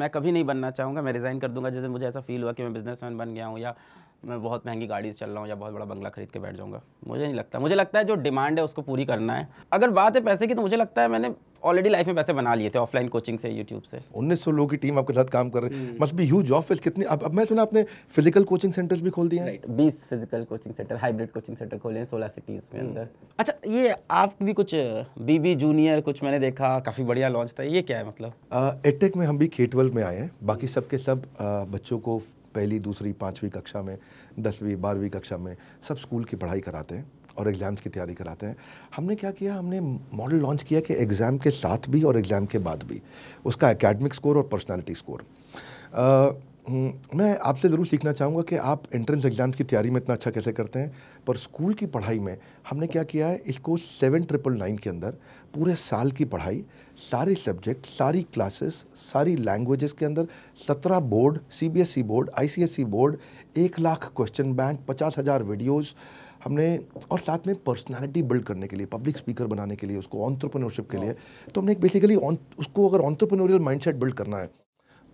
मैं कभी नहीं बनना चाहूँगा मैं रिज़ाइन कर दूंगा जैसे मुझे ऐसा फील हुआ कि मैं बिजनेसमैन बन गया हूँ या मैं बहुत महंगी गाड़ी से चल रहा हूँ या बहुत बड़ा बंगला खरीद के बैठ जाऊँगा मुझे नहीं लगता मुझे लगता है जो डिमांड है उसको पूरी करना है अगर बात है पैसे की तो मुझे लगता है मैंने ऑलरेडी लाइफ में पैसे बना लिए थे ऑफलाइन कोचिंग से यूट्यूब से उन्नीस सौ लोगों की टीम आपके साथ काम कर रही है मस्ट बी ह्यूज ऑफिस कितनी अब अब मैं सुना आपने फिजिकल कोचिंग सेंटर्स भी खोल दिए हैं राइट बीस physical coaching centre hybrid coaching centre खोले हैं सोलह सिटीज़ में हम्म। अंदर अच्छा ये आप भी कुछ बीबी जूनियर कुछ मैंने देखा काफ़ी बढ़िया लॉन्च था ये क्या है मतलब एटेक में हम भी के ट्वेल्व में आए हैं बाकी हम्म। सबके सब बच्चों को पहली दूसरी पाँचवीं कक्षा में दसवीं बारहवीं कक्षा में सब स्कूल की पढ़ाई कराते हैं और एग्ज़ाम्स की तैयारी कराते हैं हमने क्या किया हमने मॉडल लॉन्च किया कि एग्ज़ाम के साथ भी और एग्ज़ाम के बाद भी उसका एकेडमिक स्कोर और पर्सनालिटी स्कोर आ, हम्म, मैं आपसे ज़रूर सीखना चाहूँगा कि आप एंट्रेंस एग्ज़ाम की तैयारी में इतना अच्छा कैसे करते हैं पर स्कूल की पढ़ाई में हमने क्या किया है इसको सेवन ट्रिपल नाइन के अंदर पूरे साल की पढ़ाई सारी सब्जेक्ट सारी क्लासेस सारी लैंग्वेजेस के अंदर सत्रह board CBSE board ICSE board एक लाख क्वेश्चन बैंक पचास हज़ार वीडियोज़ हमने और साथ में पर्सनालिटी बिल्ड करने के लिए पब्लिक स्पीकर बनाने के लिए उसको ऑन्ट्रप्रनोरशिप के लिए हाँ। तो हमने एक बेसिकली उसको अगर ऑन्ट्रप्रनोरियल माइंडसेट बिल्ड करना है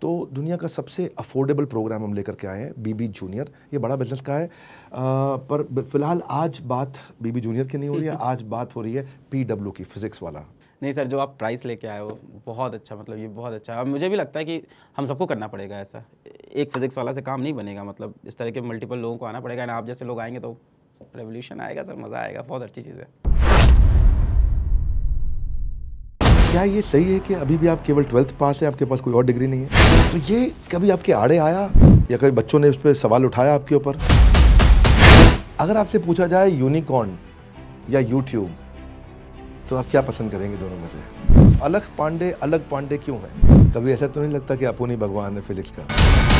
तो दुनिया का सबसे अफोर्डेबल प्रोग्राम हम लेकर के आए हैं बीबी जूनियर ये बड़ा बिजनेस का है आ, पर फिलहाल आज बात बीबी जूनियर की नहीं हो रही है आज बात हो रही है पी की फिज़िक्स वाला नहीं सर जो आप प्राइस लेके आए हो बहुत अच्छा मतलब ये बहुत अच्छा है मुझे भी लगता है कि हम सबको करना पड़ेगा ऐसा एक फिजिक्स वाला से काम नहीं बनेगा मतलब इस तरह के मल्टीपल लोगों को आना पड़ेगा एंड आप जैसे लोग आएंगे तो रेवोल्यूशन आएगा सर मज़ा आएगा बहुत अच्छी चीज़ है क्या ये सही है कि अभी भी आप केवल ट्वेल्थ पास हैं आपके पास कोई और डिग्री नहीं है तो ये कभी आपके आड़े आया या कभी बच्चों ने उस पर सवाल उठाया आपके ऊपर अगर आपसे पूछा जाए यूनिकॉर्न या यूट्यूब तो आप क्या पसंद करेंगे दोनों में से अलग पांडे अलग पांडे क्यों हैं कभी ऐसा तो नहीं लगता कि आप उन्हीं भगवान है फिजिक्स का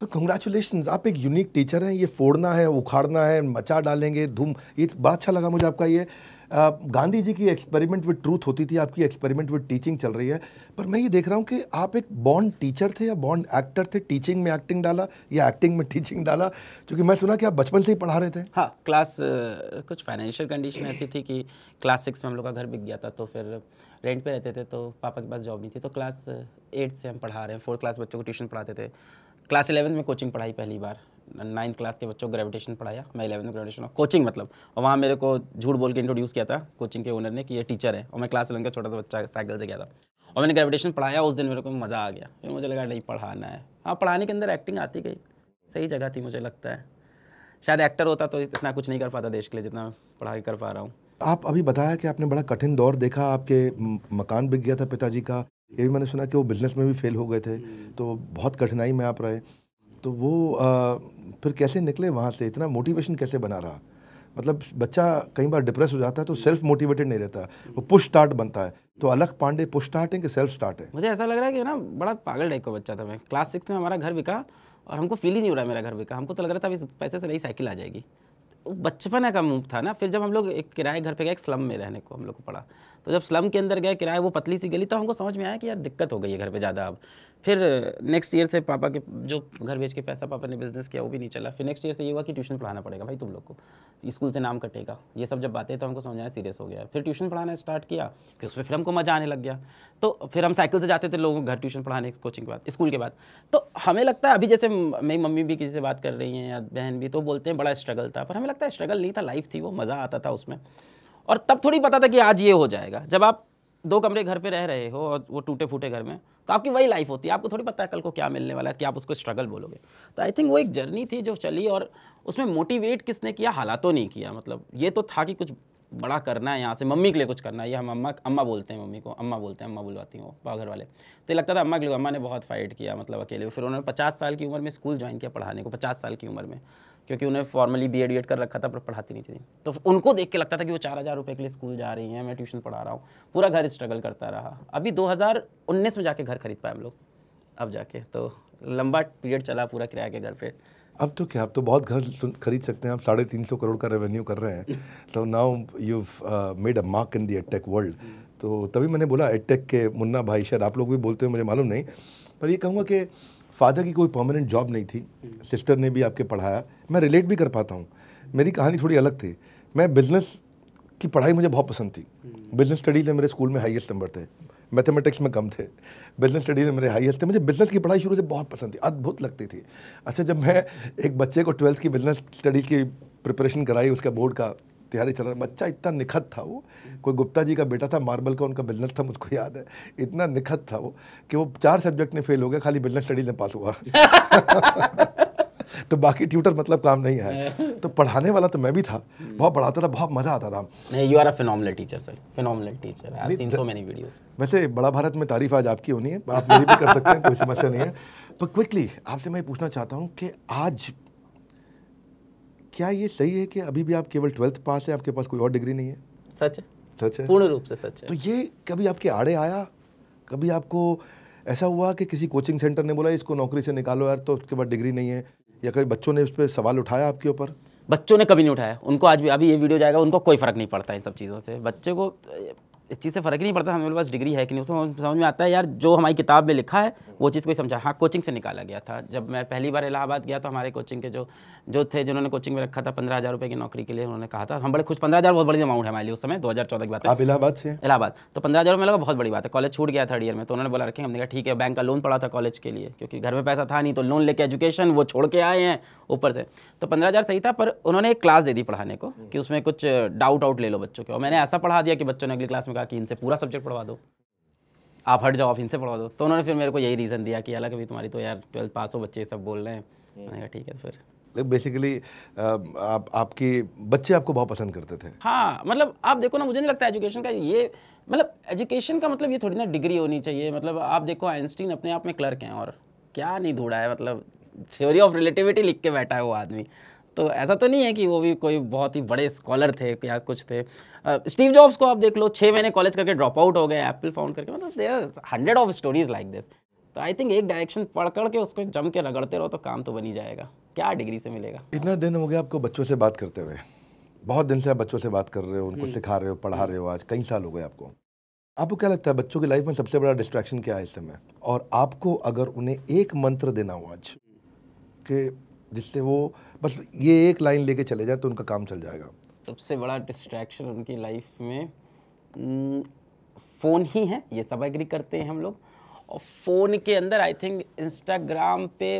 तो कंग्रेचुलेशन आप एक यूनिक टीचर हैं ये फोड़ना है उखाड़ना है मचा डालेंगे धूम ये बड़ा अच्छा लगा मुझे आपका ये गांधी जी की एक्सपेरिमेंट विद ट्रूथ होती थी आपकी एक्सपेरिमेंट विद टीचिंग चल रही है पर मैं ये देख रहा हूँ कि आप एक बॉन्ड टीचर थे या बॉन्ड एक्टर थे टीचिंग में एक्टिंग डाला या एक्टिंग में टीचिंग डाला क्योंकि मैं सुना कि आप बचपन से ही पढ़ा रहे थे हाँ क्लास कुछ फाइनेंशियल कंडीशन ऐसी थी कि क्लास सिक्स में हम लोग का घर बिक गया था तो फिर रेंट पे रहते थे तो पापा के पास जॉब नहीं थी तो क्लास एट से हम पढ़ा रहे हैं फोर्थ क्लास बच्चों को ट्यूशन पढ़ाते थे क्लास इलेवंथ में कोचिंग पढ़ाई पहली बार नाइन्थ क्लास के बच्चों को ग्रेविटेशन पढ़ाया मैं इलेवन में ग्रेविटेशन कोचिंग मतलब और वहाँ मेरे को झूठ बोल के इंट्रोड्यूस किया था कोचिंग के ओनर ने कि ये टीचर है और मैं क्लास इलेवन का छोटा सा बच्चा साइकिल से गया था और मैंने ग्रेविटेशन पढ़ाया उस दिन मेरे को मज़ा आ गया फिर मुझे लगा नहीं पढ़ाना है हाँ पढ़ाने के अंदर एक्टिंग आती गई सही जगह थी मुझे लगता है शायद एक्टर होता तो इतना कुछ नहीं कर पाता देश के लिए जितना पढ़ाई कर पा रहा हूँ आप अभी बताया कि आपने बड़ा कठिन दौर देखा आपके मकान बिक गया था पिताजी का ये भी मैंने सुना कि वो बिज़नेस में भी फेल हो गए थे तो बहुत कठिनाई में आप रहे तो वो आ, फिर कैसे निकले वहाँ से इतना मोटिवेशन कैसे बना रहा मतलब बच्चा कई बार डिप्रेस हो जाता है तो सेल्फ मोटिवेटेड नहीं रहता वो पुश स्टार्ट बनता है तो अलग पांडे पुश स्टार्ट है कि सेल्फ स्टार्ट है मुझे ऐसा लग रहा है कि ना बड़ा पागल टाइप का बच्चा था मैं क्लास सिक्स में हमारा घर बिका और हमको फील ही नहीं हो रहा मेरा घर बिका हमको तो लग रहा था अभी पैसे से नई साइकिल आ जाएगी बचपन का मूव था ना फिर जब हम लोग एक किराए घर पे गए एक स्लम में रहने को हम लोग को पड़ा तो जब स्लम के अंदर गए किराए वो पतली सी गली तो हमको समझ में आया कि यार दिक्कत हो गई है घर पे ज़्यादा अब फिर नेक्स्ट ईयर से पापा के जो घर भेज के पैसा पापा ने बिजनेस किया वो भी नहीं चला फिर नेक्स्ट ईयर से ये हुआ कि ट्यूशन पढ़ाना पड़ेगा भाई तुम लोग को स्कूल से नाम कटेगा ये सब जब बातें तो हमको समझाया सीरियस हो गया फिर ट्यूशन पढ़ाना स्टार्ट किया फिर उस पर फिर हमको मज़ा आने लग गया तो फिर हम साइकिल से जाते थे लोगों को घर ट्यूशन पढ़ाने कोचिंग के बाद स्कूल के बाद तो हमें लगता है अभी जैसे मेरी मम्मी भी किसी से बात कर रही हैं या बहन भी तो बोलते हैं बड़ा स्ट्रगल था पर हमें लगता है स्ट्रगल नहीं था लाइफ थी वो मज़ा आता था उसमें और तब थोड़ी पता था कि आज ये हो जाएगा जब आप दो कमरे घर पे रह रहे हो और वो टूटे फूटे घर में तो आपकी वही लाइफ होती है आपको थोड़ी पता है कल को क्या मिलने वाला है कि आप उसको स्ट्रगल बोलोगे तो आई थिंक वो एक जर्नी थी जो चली और उसमें मोटिवेट किसने किया हालातों नहीं किया मतलब ये तो था कि कुछ बड़ा करना है यहाँ से मम्मी के लिए कुछ करना है ये हम अम्मा अम्मा बोलते हैं मम्मी को अम्मा बोलते हैं अम्मा बुलवाती हूँ घर वाले तो लगता था अम्मा के लिए अम्मा ने बहुत फाइट किया मतलब अकेले फिर उन्होंने पचास साल की उम्र में स्कूल ज्वाइन किया पढ़ाने को पचास साल की उम्र में क्योंकि उन्हें फॉर्मली बी एड कर रखा था पर पढ़ाती नहीं थी तो उनको देख के लगता था कि वो चार हज़ार रुपये के लिए स्कूल जा रही हैं मैं ट्यूशन पढ़ा रहा हूँ पूरा घर स्ट्रगल करता रहा अभी दो हज़ार उन्नीस में जाके घर खरीद पाए हम लोग अब जाके तो लंबा पीरियड चला पूरा किराया के घर पर अब तो क्या अब तो बहुत घर खरीद सकते हैं आप साढ़े तीन सौ करोड़ का रेवेन्यू कर रहे हैं तो now you made a mark in the edtech world तो तभी मैंने बोला एटेक के मुन्ना भाई शायद आप लोग भी बोलते हो मुझे मालूम नहीं पर ये कहूँगा कि फादर की कोई परमानेंट जॉब नहीं थी सिस्टर हम्म। ने भी आपके पढ़ाया मैं रिलेट भी कर पाता हूँ मेरी कहानी थोड़ी अलग थी मैं बिज़नेस की पढ़ाई मुझे बहुत पसंद थी बिज़नेस हम्म। स्टडीज़ में मेरे स्कूल में हाईएस्ट नंबर थे मैथमेटिक्स में कम थे बिजनेस स्टडीज़ में मेरे हाईएस्ट थे मुझे बिज़नेस की पढ़ाई शुरू से बहुत पसंद थी अद्भुत लगती थी अच्छा जब मैं एक बच्चे को ट्वेल्थ की बिज़नेस स्टडीज़ की प्रिपरेशन कराई उसका बोर्ड का तिहारी चला बच्चा इतना निखत था वो कोई गुप्ता जी का बेटा था मार्बल का उनका बिजनेस था मुझको याद है इतना निखत था वो कि वो चार सब्जेक्ट में फेल हो गया खाली बिजनेस स्टडीज में पास हुआ तो बाकी ट्यूटर मतलब काम नहीं है तो पढ़ाने वाला तो मैं भी था बहुत पढ़ाता था बहुत मजा आता था you are a phenomenal teacher sir phenomenal teacher I have seen so many videos वैसे बड़ा भारत में तारीफ आज आपकी होनी है आप मेरी भी कर सकते हैं कोई समस्या नहीं है पर क्विकली आपसे मैं पूछना चाहता हूँ कि आज क्या ये सही है कि अभी भी आप केवल ट्वेल्थ पास है आपके पास कोई और डिग्री नहीं है सच है सच है पूर्ण रूप से सच है तो ये कभी आपके आड़े आया कभी आपको ऐसा हुआ कि किसी कोचिंग सेंटर ने बोला इसको नौकरी से निकालो यार तो उसके बाद डिग्री नहीं है या कभी बच्चों ने उस पर सवाल उठाया आपके ऊपर बच्चों ने कभी नहीं उठाया उनको आज भी अभी ये वीडियो जाएगा उनको कोई फ़र्क नहीं पड़ता इन सब चीज़ों से बच्चे को इस चीज़ से फ़र्क नहीं पड़ता हमारे पास डिग्री है कि नहीं उसको समझ में आता है यार जो हमारी किताब में लिखा है वो चीज़ कोई समझा हाँ कोचिंग से निकाला गया था जब मैं पहली बार इलाहाबाद गया तो हमारे कोचिंग के जो जो थे जिन्होंने कोचिंग में रखा था पंद्रह हज़ार रुपये की नौकरी के लिए उन्होंने कहा था हम बड़े खुश पंद्रह हज़ार बहुत बड़ी अमाउंट है हमारे लिए उस समय दो हज़ार चौदह की बात है इलाहाबाद से इलाहाबाद तो पंद्रह हज़ार में लगा बहुत बड़ी बात है कॉलेज छूट गया थर्ड ईयर में तो उन्होंने बोला रखें हमने कहा ठीक है बैंक का लोन पड़ा था कॉलेज के लिए क्योंकि घर में पैसा था नहीं तो लोन लेके एजुकेशन वो छोड़ के आए हैं ऊपर से तो पंद्रह हज़ार सही था पर उन्होंने एक क्लास दे दी पढ़ाने को कि उसमें कुछ डाउट आउट ले लो बच्चों के और मैंने ऐसा पढ़ा दिया कि बच्चों ने अगली क्लास में कहा कि इनसे पूरा सब्जेक्ट पढ़वा दो आप हट जाओ आप इनसे पढ़वा दो तो उन्होंने फिर मेरे को यही रीज़न दिया कि हालांकि अभी तुम्हारी तो यार ट्वेल्थ पास हो बच्चे सब बोल रहे हैं मैंने कहा ठीक है फिर बेसिकली uh, आप आपके बच्चे आपको बहुत पसंद करते थे हाँ मतलब आप देखो ना मुझे नहीं लगता एजुकेशन का ये मतलब एजुकेशन का मतलब ये थोड़ी ना डिग्री होनी चाहिए मतलब आप देखो आइंस्टीन अपने आप में क्लर्क हैं और क्या नहीं ढूंढा है मतलब थ्योरी ऑफ रिलेटिविटी लिख के बैठा है वो आदमी तो ऐसा तो नहीं है कि वो भी कोई बहुत ही बड़े स्कॉलर थे या कुछ थे स्टीव uh, जॉब्स को आप देख लो छः महीने कॉलेज करके ड्रॉप आउट हो गए एप्पल फाउंड करके मतलब there hundred of stories like this तो आई थिंक एक डायरेक्शन पढ़ कर के उसको जम के रगड़ते रहो तो काम तो बनी जाएगा क्या डिग्री से मिलेगा इतना दिन हो गया आपको बच्चों से बात करते हुए बहुत दिन से आप बच्चों से बात कर रहे हो उनको हम्म। सिखा रहे हो पढ़ा हम्म। रहे हो आज कई साल हो गए आपको आपको क्या लगता है बच्चों की लाइफ में सबसे बड़ा डिस्ट्रैक्शन क्या है इस समय और आपको अगर उन्हें एक मंत्र देना हो आज कि जिससे वो बस ये एक लाइन लेके चले जाए तो उनका काम चल जाएगा सबसे बड़ा डिस्ट्रैक्शन उनकी लाइफ में फ़ोन ही है ये सब एग्री करते हैं हम लोग और फ़ोन के अंदर आई थिंक इंस्टाग्राम पे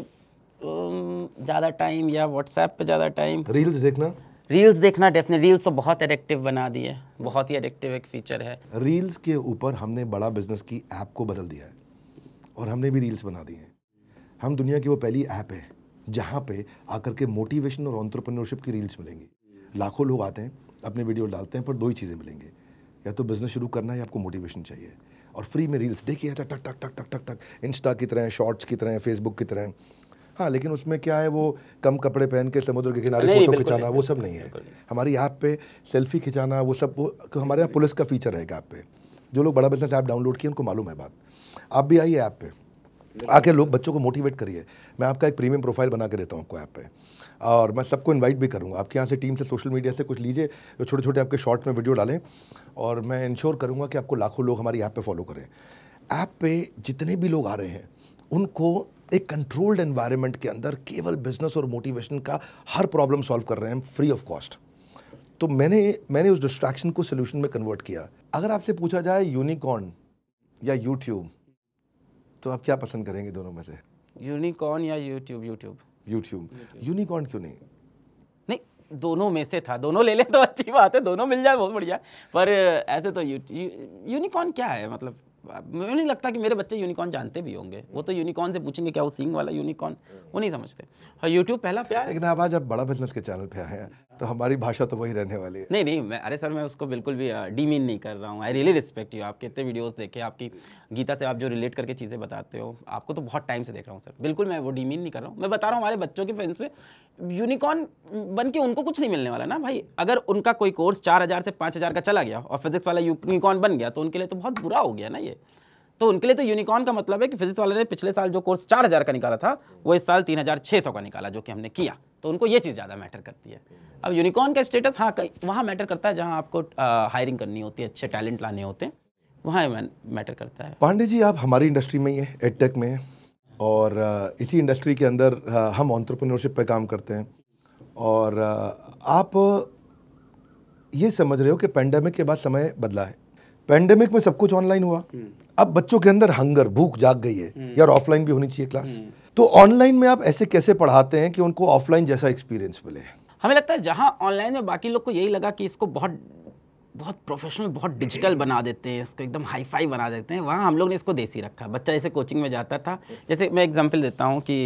ज़्यादा टाइम या व्हाट्सएप पे ज़्यादा टाइम रील्स देखना रील्स देखना डेफिनेट रील्स तो बहुत एडिक्टिव बना दी है बहुत ही एडिक्टिव एक फीचर है रील्स के ऊपर हमने बड़ा बिजनेस की ऐप को बदल दिया है और हमने भी रील्स बना दी हैं हम दुनिया की वो पहली ऐप है जहाँ पे आकर के मोटिवेशन और ऑन्ट्रप्रनोरशिप की रील्स मिलेंगी लाखों लोग आते हैं अपने वीडियो डालते हैं पर दो ही चीज़ें मिलेंगे या तो बिज़नेस शुरू करना है या आपको मोटिवेशन चाहिए और फ्री में रील्स देखिए टक टक टक टक टक टक इंस्टा की तरह शॉर्ट्स की तरह फेसबुक की तरह हाँ लेकिन उसमें क्या है वो कम कपड़े पहन के समुद्र के किनारे फोटो खिंचाना वो सब नहीं है हमारी ऐप पे सेल्फी खिंचाना वो सब वो हमारे यहाँ पुलिस का फीचर रहेगा ऐप पे जो लोग बड़ा बिजनेस ऐप डाउनलोड किए उनको मालूम है बात आप भी आइए ऐप पे आके लोग बच्चों को मोटिवेट करिए मैं आपका एक प्रीमियम प्रोफाइल बना के देता हूँ आपको ऐप पे और मैं सबको इनवाइट भी करूँगा आपके यहाँ से टीम से सोशल मीडिया से कुछ लीजिए जो छोटे छोटे आपके शॉर्ट में वीडियो डालें और मैं इंश्योर करूँगा कि आपको लाखों लोग हमारी ऐप पर फॉलो करें ऐप पे जितने भी लोग आ रहे हैं उनको एक कंट्रोल्ड एनवायरनमेंट के अंदर केवल बिजनेस और मोटिवेशन का हर प्रॉब्लम सॉल्व कर रहे हैं फ्री ऑफ कॉस्ट तो मैंने मैंने उस डिस्ट्रैक्शन को सोल्यूशन में कन्वर्ट किया अगर आपसे पूछा जाए यूनिकॉर्न या यूट्यूब तो आप क्या पसंद करेंगे दोनों में से यूनिकॉर्न या यूट्यूब यूट्यूब यूट्यूब यूनिकॉर्न क्यों नहीं नहीं दोनों में से था दोनों ले लें तो अच्छी बात है दोनों मिल जाए बहुत बढ़िया पर ऐसे तो यू, यू, यूनिकॉर्न क्या है मतलब मुझे नहीं लगता कि मेरे बच्चे यूनिकॉर्न जानते भी होंगे वो तो यूनिकॉर्न से पूछेंगे क्या वो सिंग वाला यूनिकॉर्न वो नहीं समझते और यूट्यूब पहला प्यार लेकिन अब आज आप बड़ा बिजनेस के चैनल पे आए हैं तो हमारी भाषा तो वही रहने वाली है नहीं नहीं मैं अरे सर मैं उसको बिल्कुल भी डीमीन नहीं कर रहा हूँ आई रियली रिस्पेक्ट यू आप कितने वीडियोस देखे आपकी गीता से आप जो रिलेट करके चीज़ें बताते हो आपको तो बहुत टाइम से देख रहा हूँ सर बिल्कुल मैं वो डीमीन नहीं कर रहा हूँ मैं बता रहा हूँ हमारे बच्चों के फ्रेंड्स में यूनिकॉर्न बन के उनको कुछ नहीं मिलने वाला ना भाई अगर उनका कोई कोर्स चार से पाँच का चला गया और फिजिक्स वाला यूनिकॉर्न बन गया तो उनके लिए तो बहुत बुरा हो गया ना ये तो उनके लिए तो यूनिकॉर्न का मतलब है कि फिजिक्स वाले ने पिछले साल जो कोर्स चार हज़ार का निकाला था वो इस साल तीन हज़ार छः सौ का निकाला जो कि हमने किया तो उनको ये चीज़ ज़्यादा मैटर करती है अब यूनिकॉर्न का स्टेटस हाँ वहाँ मैटर करता है जहाँ आपको हायरिंग करनी होती है अच्छे टैलेंट लाने होते हैं वहाँ मैटर करता है पांडे जी आप हमारी इंडस्ट्री में ही है एडटेक में और इसी इंडस्ट्री के अंदर हम ऑन्ट्रप्रनोरशिप पे काम करते हैं और आप ये समझ रहे हो कि पेंडेमिक के बाद समय बदला है पेंडेमिक में सब कुछ ऑनलाइन हुआ हम्म। अब बच्चों के अंदर हंगर भूख जाग गई है हम्म। यार ऑफलाइन भी होनी चाहिए क्लास हम्म। तो ऑनलाइन में आप ऐसे कैसे पढ़ाते हैं कि उनको ऑफलाइन जैसा एक्सपीरियंस मिले हमें लगता है जहाँ ऑनलाइन में बाकी लोग को यही लगा कि इसको बहुत बहुत प्रोफेशनल बहुत डिजिटल हम्म। बना देते हैं इसको एकदम हाई फाई बना देते हैं वहाँ हम लोग ने इसको देसी रखा बच्चा जैसे कोचिंग में जाता था जैसे मैं एग्जाम्पल देता हूँ कि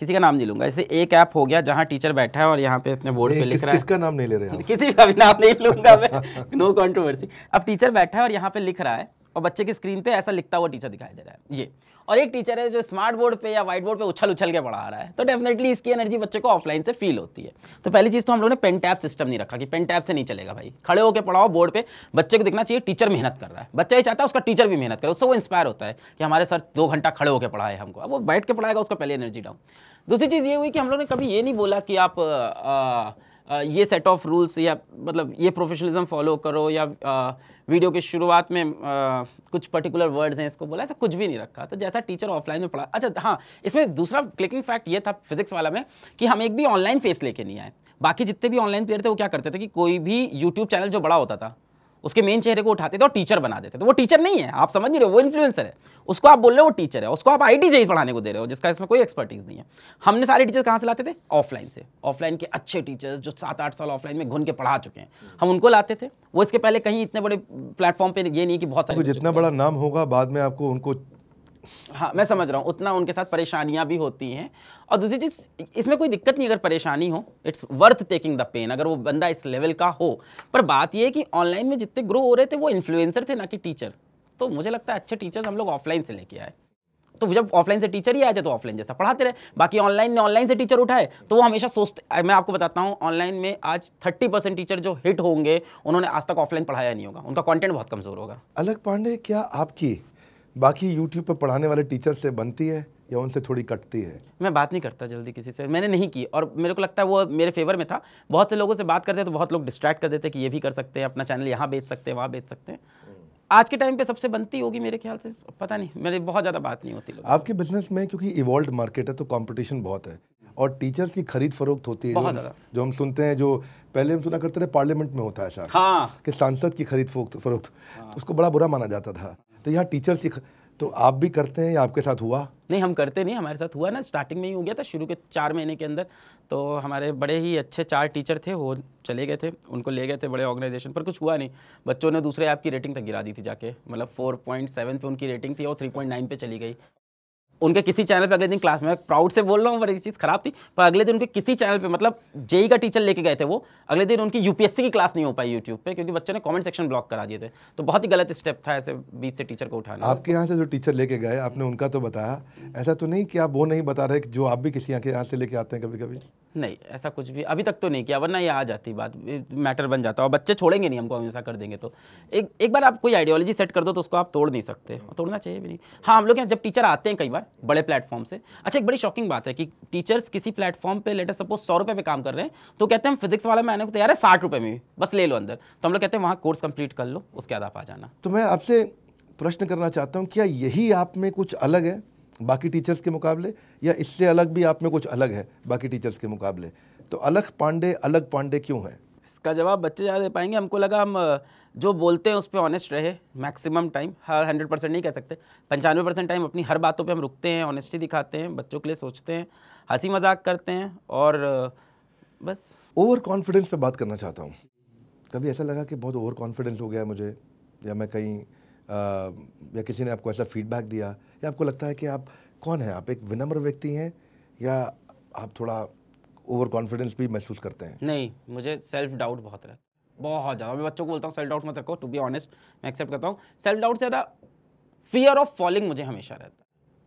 किसी का नाम नहीं लूंगा जैसे एक ऐप हो गया जहाँ टीचर बैठा है और यहाँ पे अपने बोर्ड पे लिख रहा है किसका नाम नहीं ले रहे किसी का भी नाम नहीं लूंगा मैं नो कॉन्ट्रोवर्सी अब टीचर बैठा है और यहाँ पे लिख रहा है और बच्चे की स्क्रीन पे ऐसा लिखता हुआ टीचर दिखाई दे रहा है ये और एक टीचर है जो स्मार्ट बोर्ड पे या व्हाइट बोर्ड पे उछल उछल के पढ़ा रहा है तो डेफिनेटली इसकी एनर्जी बच्चे को ऑफलाइन से फील होती है तो पहली चीज़ तो हम लोगों ने पेन टैप सिस्टम नहीं रखा कि पेन टैप से नहीं चलेगा भाई खड़े होकर पढ़ाओ बोर्ड पर बच्चे को दिखना चाहिए टीचर मेहनत कर रहा है बच्चा ये चाहता है उसका टीचर भी मेहनत करे उससे वो इंस्पायर होता है कि हमारे सर दो घंटा खड़े होकर पढ़ाए हमको अब वो बैठ के पढ़ाएगा उसका पहले एनर्जी डाउन दूसरी चीज़ ये हुई कि हम लोगों ने कभी ये नहीं बोला कि आप ये सेट ऑफ रूल्स या मतलब ये प्रोफेशनलिज्म फॉलो करो या वीडियो के शुरुआत में कुछ पर्टिकुलर वर्ड्स हैं इसको बोला ऐसा कुछ भी नहीं रखा तो जैसा टीचर ऑफलाइन में पढ़ा अच्छा हाँ इसमें दूसरा क्लिकिंग फैक्ट ये था फिजिक्स वाला में कि हम एक भी ऑनलाइन फेस लेके नहीं आए बाकी जितने भी ऑनलाइन प्लेयर थे वो क्या करते थे कि कोई भी यूट्यूब चैनल जो बड़ा होता था उसके मेन चेहरे को उठाते थे और टीचर बना देते थे वो टीचर नहीं है आप समझ नहीं रहे वो इन्फ्लुएंसर है उसको आप बोल रहे हो वो टीचर है उसको आप आई टी पढ़ाने को दे रहे हो जिसका इसमें कोई एक्सपर्टीज नहीं है हमने सारे टीचर कहाँ से लाते थे ऑफलाइन से ऑफलाइन के अच्छे टीचर्स जो सात आठ साल ऑफलाइन में घुन के पढ़ा चुके हैं हम उनको लाते थे वो इसके पहले कहीं इतने बड़े प्लेटफॉर्म पर ये नहीं कि बहुत जितना बड़ा नाम होगा बाद में आपको उनको हाँ मैं समझ रहा हूँ उतना उनके साथ परेशानियाँ भी होती हैं और दूसरी चीज़ इसमें कोई दिक्कत नहीं अगर परेशानी हो it's worth taking the pain अगर वो बंदा इस लेवल का हो पर बात यह है कि ऑनलाइन में जितने ग्रो हो रहे थे वो इन्फ्लुएंसर थे ना कि टीचर तो मुझे लगता है अच्छे टीचर्स हम लोग ऑफलाइन से लेके आए तो जब ऑफलाइन से टीचर ही आ जाए तो ऑफलाइन जैसा पढ़ाते रहे बाकी ऑनलाइन ने ऑनलाइन से टीचर उठाए तो वो हमेशा सोचते मैं आपको बताता हूँ ऑनलाइन में आज थर्टी परसेंट टीचर जो हिट होंगे उन्होंने आज तक ऑफलाइन पढ़ाया नहीं होगा उनका कॉन्टेंट बहुत कमजोर होगा अलग पांडे क्या आपकी बाकी यूट्यूब पर पढ़ाने वाले टीचर से बनती है या उनसे थोड़ी कटती है मैं बात नहीं करता जल्दी किसी से मैंने नहीं की और मेरे को लगता है वो मेरे फेवर में था बहुत से लोगों से बात करते तो बहुत लोग डिस्ट्रैक्ट कर देते कि ये भी कर सकते हैं अपना चैनल यहाँ बेच सकते हैं वहाँ बेच सकते हैं हम्म। आज के टाइम पे सबसे बनती होगी मेरे ख्याल से पता नहीं मेरे बहुत ज़्यादा बात नहीं होती आपके बिजनेस में क्योंकि इवॉल्व मार्केट है तो कॉम्पिटिशन बहुत है और टीचर्स की खरीद फरोख्त होती है बहुत जो हम सुनते हैं जो पहले हम सुना करते थे पार्लियामेंट में होता है ऐसा हाँ। कि सांसद की खरीद फरोख्त हाँ। तो उसको बड़ा बुरा माना जाता था तो यहाँ टीचर सिख तो आप भी करते हैं या आपके साथ हुआ नहीं हम करते नहीं हमारे साथ हुआ ना स्टार्टिंग में ही हो गया था शुरू के चार महीने के अंदर तो हमारे बड़े ही अच्छे चार टीचर थे वो चले गए थे उनको ले गए थे बड़े ऑर्गेनाइजेशन पर कुछ हुआ नहीं बच्चों ने दूसरे ऐप की रेटिंग तक गिरा दी थी जाके मतलब सेवन पे उनकी रेटिंग थी और नाइन पे चली गई उनके किसी चैनल पे अगले दिन क्लास में प्राउड से बोल रहा हूँ पर एक चीज़ खराब थी पर अगले दिन उनके किसी चैनल पे मतलब जेई का टीचर लेके गए थे वो अगले दिन उनकी यूपीएससी की क्लास नहीं हो पाई यूट्यूब पे क्योंकि बच्चों ने कमेंट सेक्शन ब्लॉक करा दिए थे तो बहुत ही गलत स्टेप था ऐसे बीच से टीचर को उठाना आपके यहाँ से जो टीचर लेके गए आपने उनका तो बताया ऐसा तो नहीं कि आप वो नहीं बता रहे जो आप भी किसी यहाँ के यहाँ से लेके आते हैं कभी कभी नहीं ऐसा कुछ भी अभी तक तो नहीं किया वरना ये आ जाती बात मैटर बन जाता और बच्चे छोड़ेंगे नहीं हमको हमेशा ऐसा कर देंगे तो एक एक बार आप कोई आइडियोलॉजी सेट कर दो तो उसको आप तोड़ नहीं सकते और तोड़ना चाहिए भी नहीं हाँ हम लोग यहाँ जब टीचर आते हैं कई बार बड़े प्लेटफॉर्म से अच्छा एक बड़ी शॉकिंग बात है कि टीचर्स किसी प्लेटफॉर्म पर लेटर सपोज सौ रुपये पर काम कर रहे हैं तो कहते हैं फिजिक्स वाला मैंने को तैयार है साठ रुपये में बस ले लो अंदर तो हम लोग कहते हैं वहाँ कोर्स कंप्लीट कर लो उसके बाद आप आ जाना तो मैं आपसे प्रश्न करना चाहता हूँ क्या यही आप में कुछ अलग है बाकी टीचर्स के मुकाबले या इससे अलग भी आप में कुछ अलग है बाकी टीचर्स के मुकाबले तो अलग पांडे अलग पांडे क्यों हैं इसका जवाब बच्चे ज़्यादा दे पाएंगे हमको लगा हम जो बोलते हैं उस पर ऑनेस्ट रहे मैक्सिमम टाइम हर हंड्रेड परसेंट नहीं कह सकते पंचानवे परसेंट टाइम अपनी हर बातों पे हम रुकते हैं ऑनेस्टी दिखाते हैं बच्चों के लिए सोचते हैं हंसी मजाक करते हैं और बस ओवर कॉन्फिडेंस पे बात करना चाहता हूँ कभी ऐसा लगा कि बहुत ओवर कॉन्फिडेंस हो गया मुझे या मैं कहीं या किसी ने आपको ऐसा फीडबैक दिया या आपको लगता है कि आप कौन है आप एक विनम्र व्यक्ति हैं या आप थोड़ा ओवर कॉन्फिडेंस भी महसूस करते हैं नहीं मुझे सेल्फ डाउट बहुत रहता है बहुत ज़्यादा मैं बच्चों को बोलता हूँ सेल्फ डाउट मत रखो टू बी ऑनेस्ट मैं एक्सेप्ट करता हूँ सेल्फ डाउट से ज़्यादा फियर ऑफ फॉलिंग मुझे हमेशा रहता है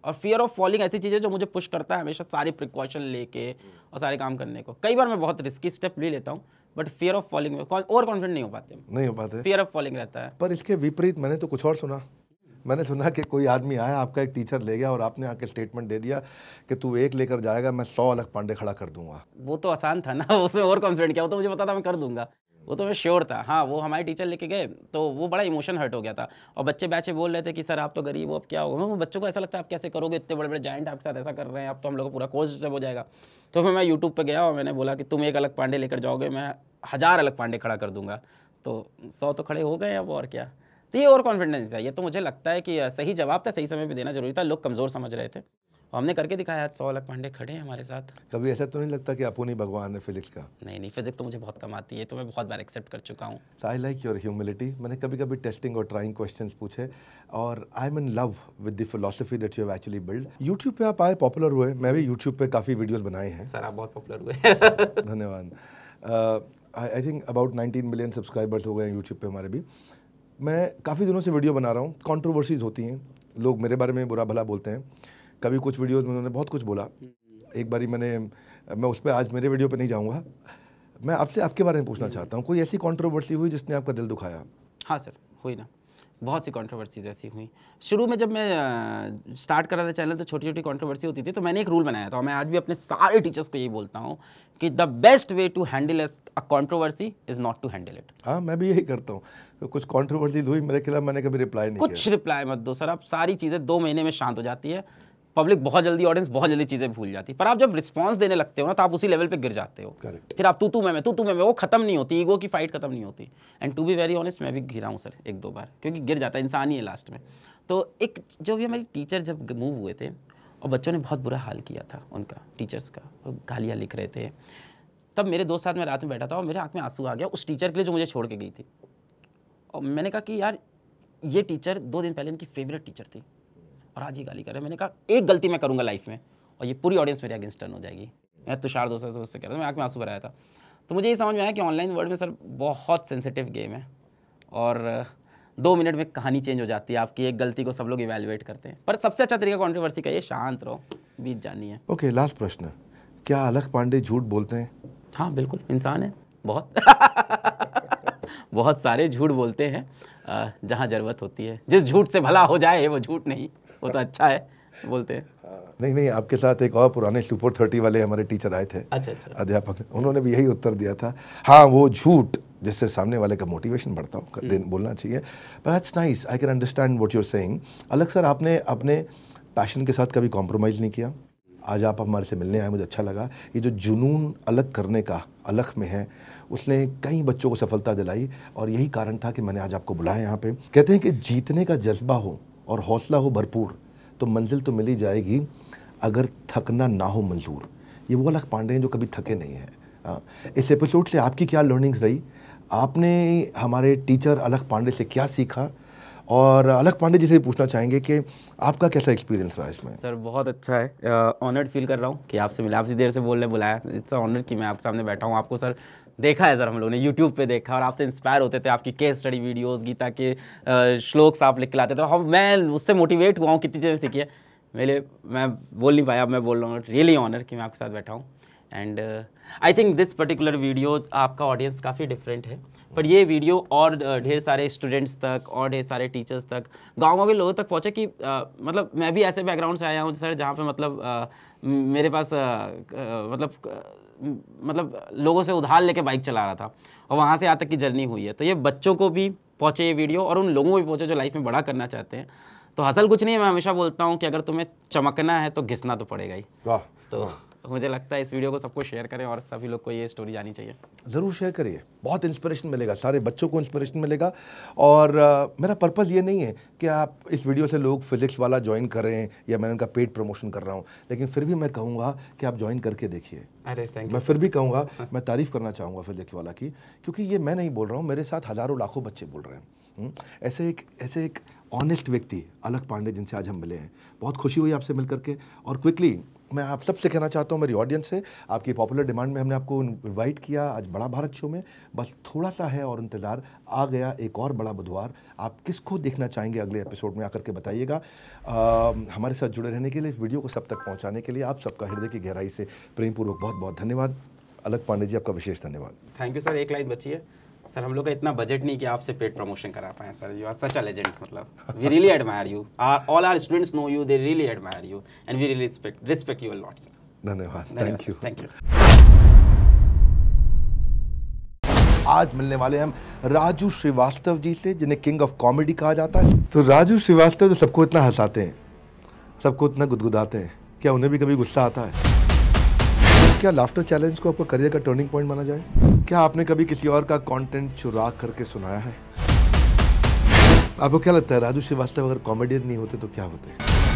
और फियर ऑफ फॉलिंग ऐसी चीज़ है जो मुझे पुश करता है हमेशा सारी प्रिकॉशन लेके और सारे काम करने को कई बार मैं बहुत रिस्की स्टेप ले लेता हूँ बट फियर ऑफ फॉलिंग में ओवर कॉन्फिडेंट नहीं हो पाते नहीं हो पाते फियर ऑफ फॉलिंग रहता है पर इसके विपरीत मैंने तो कुछ और सुना मैंने सुना कि कोई आदमी आया आपका एक टीचर ले गया और आपने आके स्टेटमेंट दे दिया कि तू एक लेकर जाएगा मैं सौ अलग पांडे खड़ा कर दूंगा वो तो आसान था ना उसमें और कॉन्फिडेंट क्या वो तो मुझे पता था मैं कर दूंगा वो तो मैं श्योर था हाँ वो हमारे टीचर लेके गए तो वो बड़ा इमोशन हर्ट हो गया था और बच्चे बैचे बोल रहे थे कि सर आप तो गरीब हो आप क्या हो मैं बच्चों को ऐसा लगता है आप कैसे करोगे इतने बड़े बड़े जाइंट आपके साथ ऐसा कर रहे हैं आप तो हम लोग पूरा कोर्स डिस्टर्ब हो जाएगा तो फिर मैं यूट्यूब पर गया और मैंने बोला कि तुम एक अलग पांडे लेकर जाओगे मैं हज़ार अलग पांडे खड़ा कर दूंगा तो सौ तो खड़े हो गए अब और क्या तो ये और कॉन्फिडेंस था ये तो मुझे लगता है कि सही जवाब था सही समय पर देना जरूरी था लोग कमज़ोर समझ रहे थे हमने करके दिखाया आज सौ अलग पांडे खड़े हैं हमारे साथ कभी ऐसा तो नहीं लगता कि आप नहीं भगवान है फिजिक्स का नहीं नहीं फिजिक्स तो मुझे बहुत कम आती है तो मैं बहुत बार एक्सेप्ट कर चुका हूँ आई लाइक योर ह्यूमिलिटी मैंने कभी कभी टेस्टिंग और ट्राइंग क्वेश्चन पूछे और I am in love with the philosophy that you have actually build YouTube पे आप आए पॉपुलर हुए मैं भी यूट्यूब पे काफ़ी वीडियोज बनाए हैं सर आप बहुत पॉपुलर हुए धन्यवाद I think about nineteen million subscribers हो गए हैं यूट्यूब पे हमारे भी मैं काफ़ी दिनों से वीडियो बना रहा हूँ कॉन्ट्रोवर्सीज होती हैं लोग मेरे बारे में बुरा भला बोलते हैं कभी कुछ वीडियोज़ में उन्होंने बहुत कुछ बोला हम्म। एक बारी मैंने मैं उस पर आज मेरे वीडियो पर नहीं जाऊँगा मैं आपसे आपके बारे में पूछना हम्म। चाहता हूँ कोई ऐसी कॉन्ट्रोवर्सी हुई जिसने आपका दिल दुखाया हाँ सर हुई ना बहुत सी कॉन्ट्रोवर्सीज ऐसी हुई शुरू में जब मैं स्टार्ट कर रहा था चैनल तो छोटी छोटी कॉन्ट्रोवर्सी होती थी तो मैंने एक रूल बनाया था मैं आज भी अपने सारे टीचर्स को यही बोलता हूँ कि the best way to handle a controversy is not to handle it हाँ मैं भी यही करता हूँ तो कुछ कॉन्ट्रोवर्सीज हुई मेरे खिलाफ मैंने कभी रिप्लाई नहीं कुछ रिप्लाई मत दो सर आप सारी चीज़ें दो महीने में शांत हो जाती है पब्लिक बहुत जल्दी ऑडियंस बहुत जल्दी चीज़ें भूल जाती पर आप जब रिस्पॉन्स देने लगते हो ना तो आप उसी लेवल पर गिर जाते हो Correct. फिर आप तू तू मैं तू तू मैं वो खत्म नहीं होती ईगो की फाइट खत्म नहीं होती and to be very honest मैं भी घिरा हूँ सर एक दो बार क्योंकि गिर जाता है इंसान ही है लास्ट में तो एक जब भी हमारी टीचर जब मूव हुए थे और बच्चों ने बहुत बुरा हाल किया था उनका टीचर्स का गालियाँ लिख रहे थे तब मेरे दोस्त साथ में रात में बैठा था और मेरे आँख में आंसू आ गया उस टीचर के लिए जो मुझे छोड़ के गई थी और मैंने कहा कि यार ये टीचर दो दिन पहले इनकी फेवरेट टीचर थी और आज ही गाली कर रहे हैं मैंने कहा एक गलती मैं करूँगा लाइफ में और ये पूरी ऑडियंस मेरे अगेंस्ट टर्न हो जाएगी मैं तुषार दोस्त दोस्त तो से कह रहा था मैं आँख में आंसू भराया था तो मुझे ये समझ में आया कि ऑनलाइन वर्ल्ड में सर बहुत सेंसिटिव गेम है और दो मिनट में कहानी चेंज हो जाती है आपकी एक गलती को सब लोग इवेल्युएट करते हैं पर सबसे अच्छा तरीका कॉन्ट्रोवर्सी का ये शांत रहो बीत जानी है ओके लास्ट प्रश्न क्या अलग पांडे झूठ बोलते हैं हाँ बिल्कुल इंसान है बहुत बहुत सारे झूठ बोलते हैं जहाँ ज़रूरत होती है जिस झूठ से भला हो जाए वो झूठ नहीं वो तो अच्छा है बोलते हैं नहीं नहीं आपके साथ एक और पुराने सुपर थर्टी वाले हमारे टीचर आए थे अच्छा अच्छा अध्यापक उन्होंने भी यही उत्तर दिया था हाँ वो झूठ जिससे सामने वाले का मोटिवेशन बढ़ता हो हम्म। दिन बोलना चाहिए but it's nice I can understand what you're saying अलग सर आपने अपने पैशन के साथ कभी कॉम्प्रोमाइज़ नहीं किया आज आप हमारे से मिलने आए मुझे अच्छा लगा ये जो जुनून अलग करने का अलग में है उसने कई बच्चों को सफलता दिलाई और यही कारण था कि मैंने आज आपको बुलाया यहाँ पे कहते हैं कि जीतने का जज्बा हो और हौसला हो भरपूर तो मंजिल तो मिली जाएगी अगर थकना ना हो मंजूर ये वो अलग पांडे हैं जो कभी थके नहीं हैं हाँ, इस एपिसोड से आपकी क्या लर्निंग्स रही आपने हमारे टीचर अलग पांडे से क्या सीखा और अलग पांडे जी से पूछना चाहेंगे कि आपका कैसा एक्सपीरियंस रहा इसमें सर बहुत अच्छा है ऑनर्ड फील कर रहा हूँ कि आपसे मिला आपसे देर से बोलने बुलाया इट्स ऑनर कि मैं आपके सामने बैठा हूँ आपको सर देखा है सर हम लोगों ने यूट्यूब पे देखा और आपसे इंस्पायर होते थे आपकी केस स्टडी वीडियोस गीता के श्लोक्स आप लिख के लाते थे हम मैं उससे मोटिवेट हुआ हूँ कितनी चीज़ें सीखी है मेरे मैं बोल नहीं पाया अब मैं बोल रहा हूँ रियली ऑनर कि मैं आपके साथ बैठा हूँ and I think this particular video आपका ऑडियंस काफ़ी डिफरेंट है पर ये वीडियो और ढेर सारे स्टूडेंट्स तक और ढेर सारे टीचर्स तक गाँव गाँव के लोगों तक पहुँचे कि आ, मतलब मैं भी ऐसे बैकग्राउंड से आया हूँ सर जहाँ पर मतलब आ, मेरे पास आ, मतलब मतलब लोगों से उधार लेके बाइक चला रहा था और वहाँ से आ तक की जर्नी हुई है तो ये बच्चों को भी पहुँचे ये वीडियो और उन लोगों को भी पहुँचे जो लाइफ में बड़ा करना चाहते हैं तो हसल कुछ नहीं है मैं हमेशा बोलता हूँ कि अगर तुम्हें चमकना है तो घिसना तो पड़ेगा ही तो मुझे लगता है इस वीडियो को सबको शेयर करें और सभी लोग को ये स्टोरी जानी चाहिए ज़रूर शेयर करिए बहुत इंस्पिरेशन मिलेगा सारे बच्चों को इंस्पिरेशन मिलेगा और आ, मेरा पर्पज़ ये नहीं है कि आप इस वीडियो से लोग फिज़िक्स वाला ज्वाइन करें या मैं उनका पेड प्रमोशन कर रहा हूँ लेकिन फिर भी मैं कहूँगा कि आप ज्वाइन करके देखिए अरे थैंक मैं फिर भी कहूँगा हाँ। मैं तारीफ़ करना चाहूँगा फिज़िक्स वाला की क्योंकि ये मैं नहीं बोल रहा हूँ मेरे साथ हज़ारों लाखों बच्चे बोल रहे हैं हम्म, ऐसे एक ऐसे एक ऑनेस्ट व्यक्ति अलग पांडे जिनसे आज हम मिले हैं बहुत खुशी हुई आपसे मिल करके और क्विकली मैं आप सबसे कहना चाहता हूँ मेरी ऑडियंस से आपकी पॉपुलर डिमांड में हमने आपको इनवाइट किया आज बड़ा भारत शो में बस थोड़ा सा है और इंतज़ार आ गया एक और बड़ा बुधवार आप किसको देखना चाहेंगे अगले एपिसोड में आकर के बताइएगा हमारे साथ जुड़े रहने के लिए इस वीडियो को सब तक पहुँचाने के लिए आप सबका हृदय की गहराई से प्रेमपूर्वक बहुत बहुत धन्यवाद अलग पांडे जी आपका विशेष धन्यवाद थैंक यू सर एक लाइन बची है सर हम लोग का इतना बजट नहीं कि आपसे पेड प्रमोशन करा पाए sir you are such a legend मतलब we really admire you our all our students know you they really admire you and we really respect respect you a lot sir धन्यवाद thank you thank you आज मिलने वाले हम राजू श्रीवास्तव जी से जिन्हें king of comedy कहा जाता है तो राजू श्रीवास्तव तो सबको इतना हंसाते हैं सबको इतना गुदगुदाते हैं क्या उन्हें भी कभी गुस्सा आता है क्या लाफ्टर चैलेंज को आपका करियर का टर्निंग पॉइंट माना जाए क्या आपने कभी किसी और का कंटेंट चुरा करके सुनाया है आपको क्या लगता है राजू श्रीवास्तव अगर कॉमेडियन नहीं होते तो क्या होते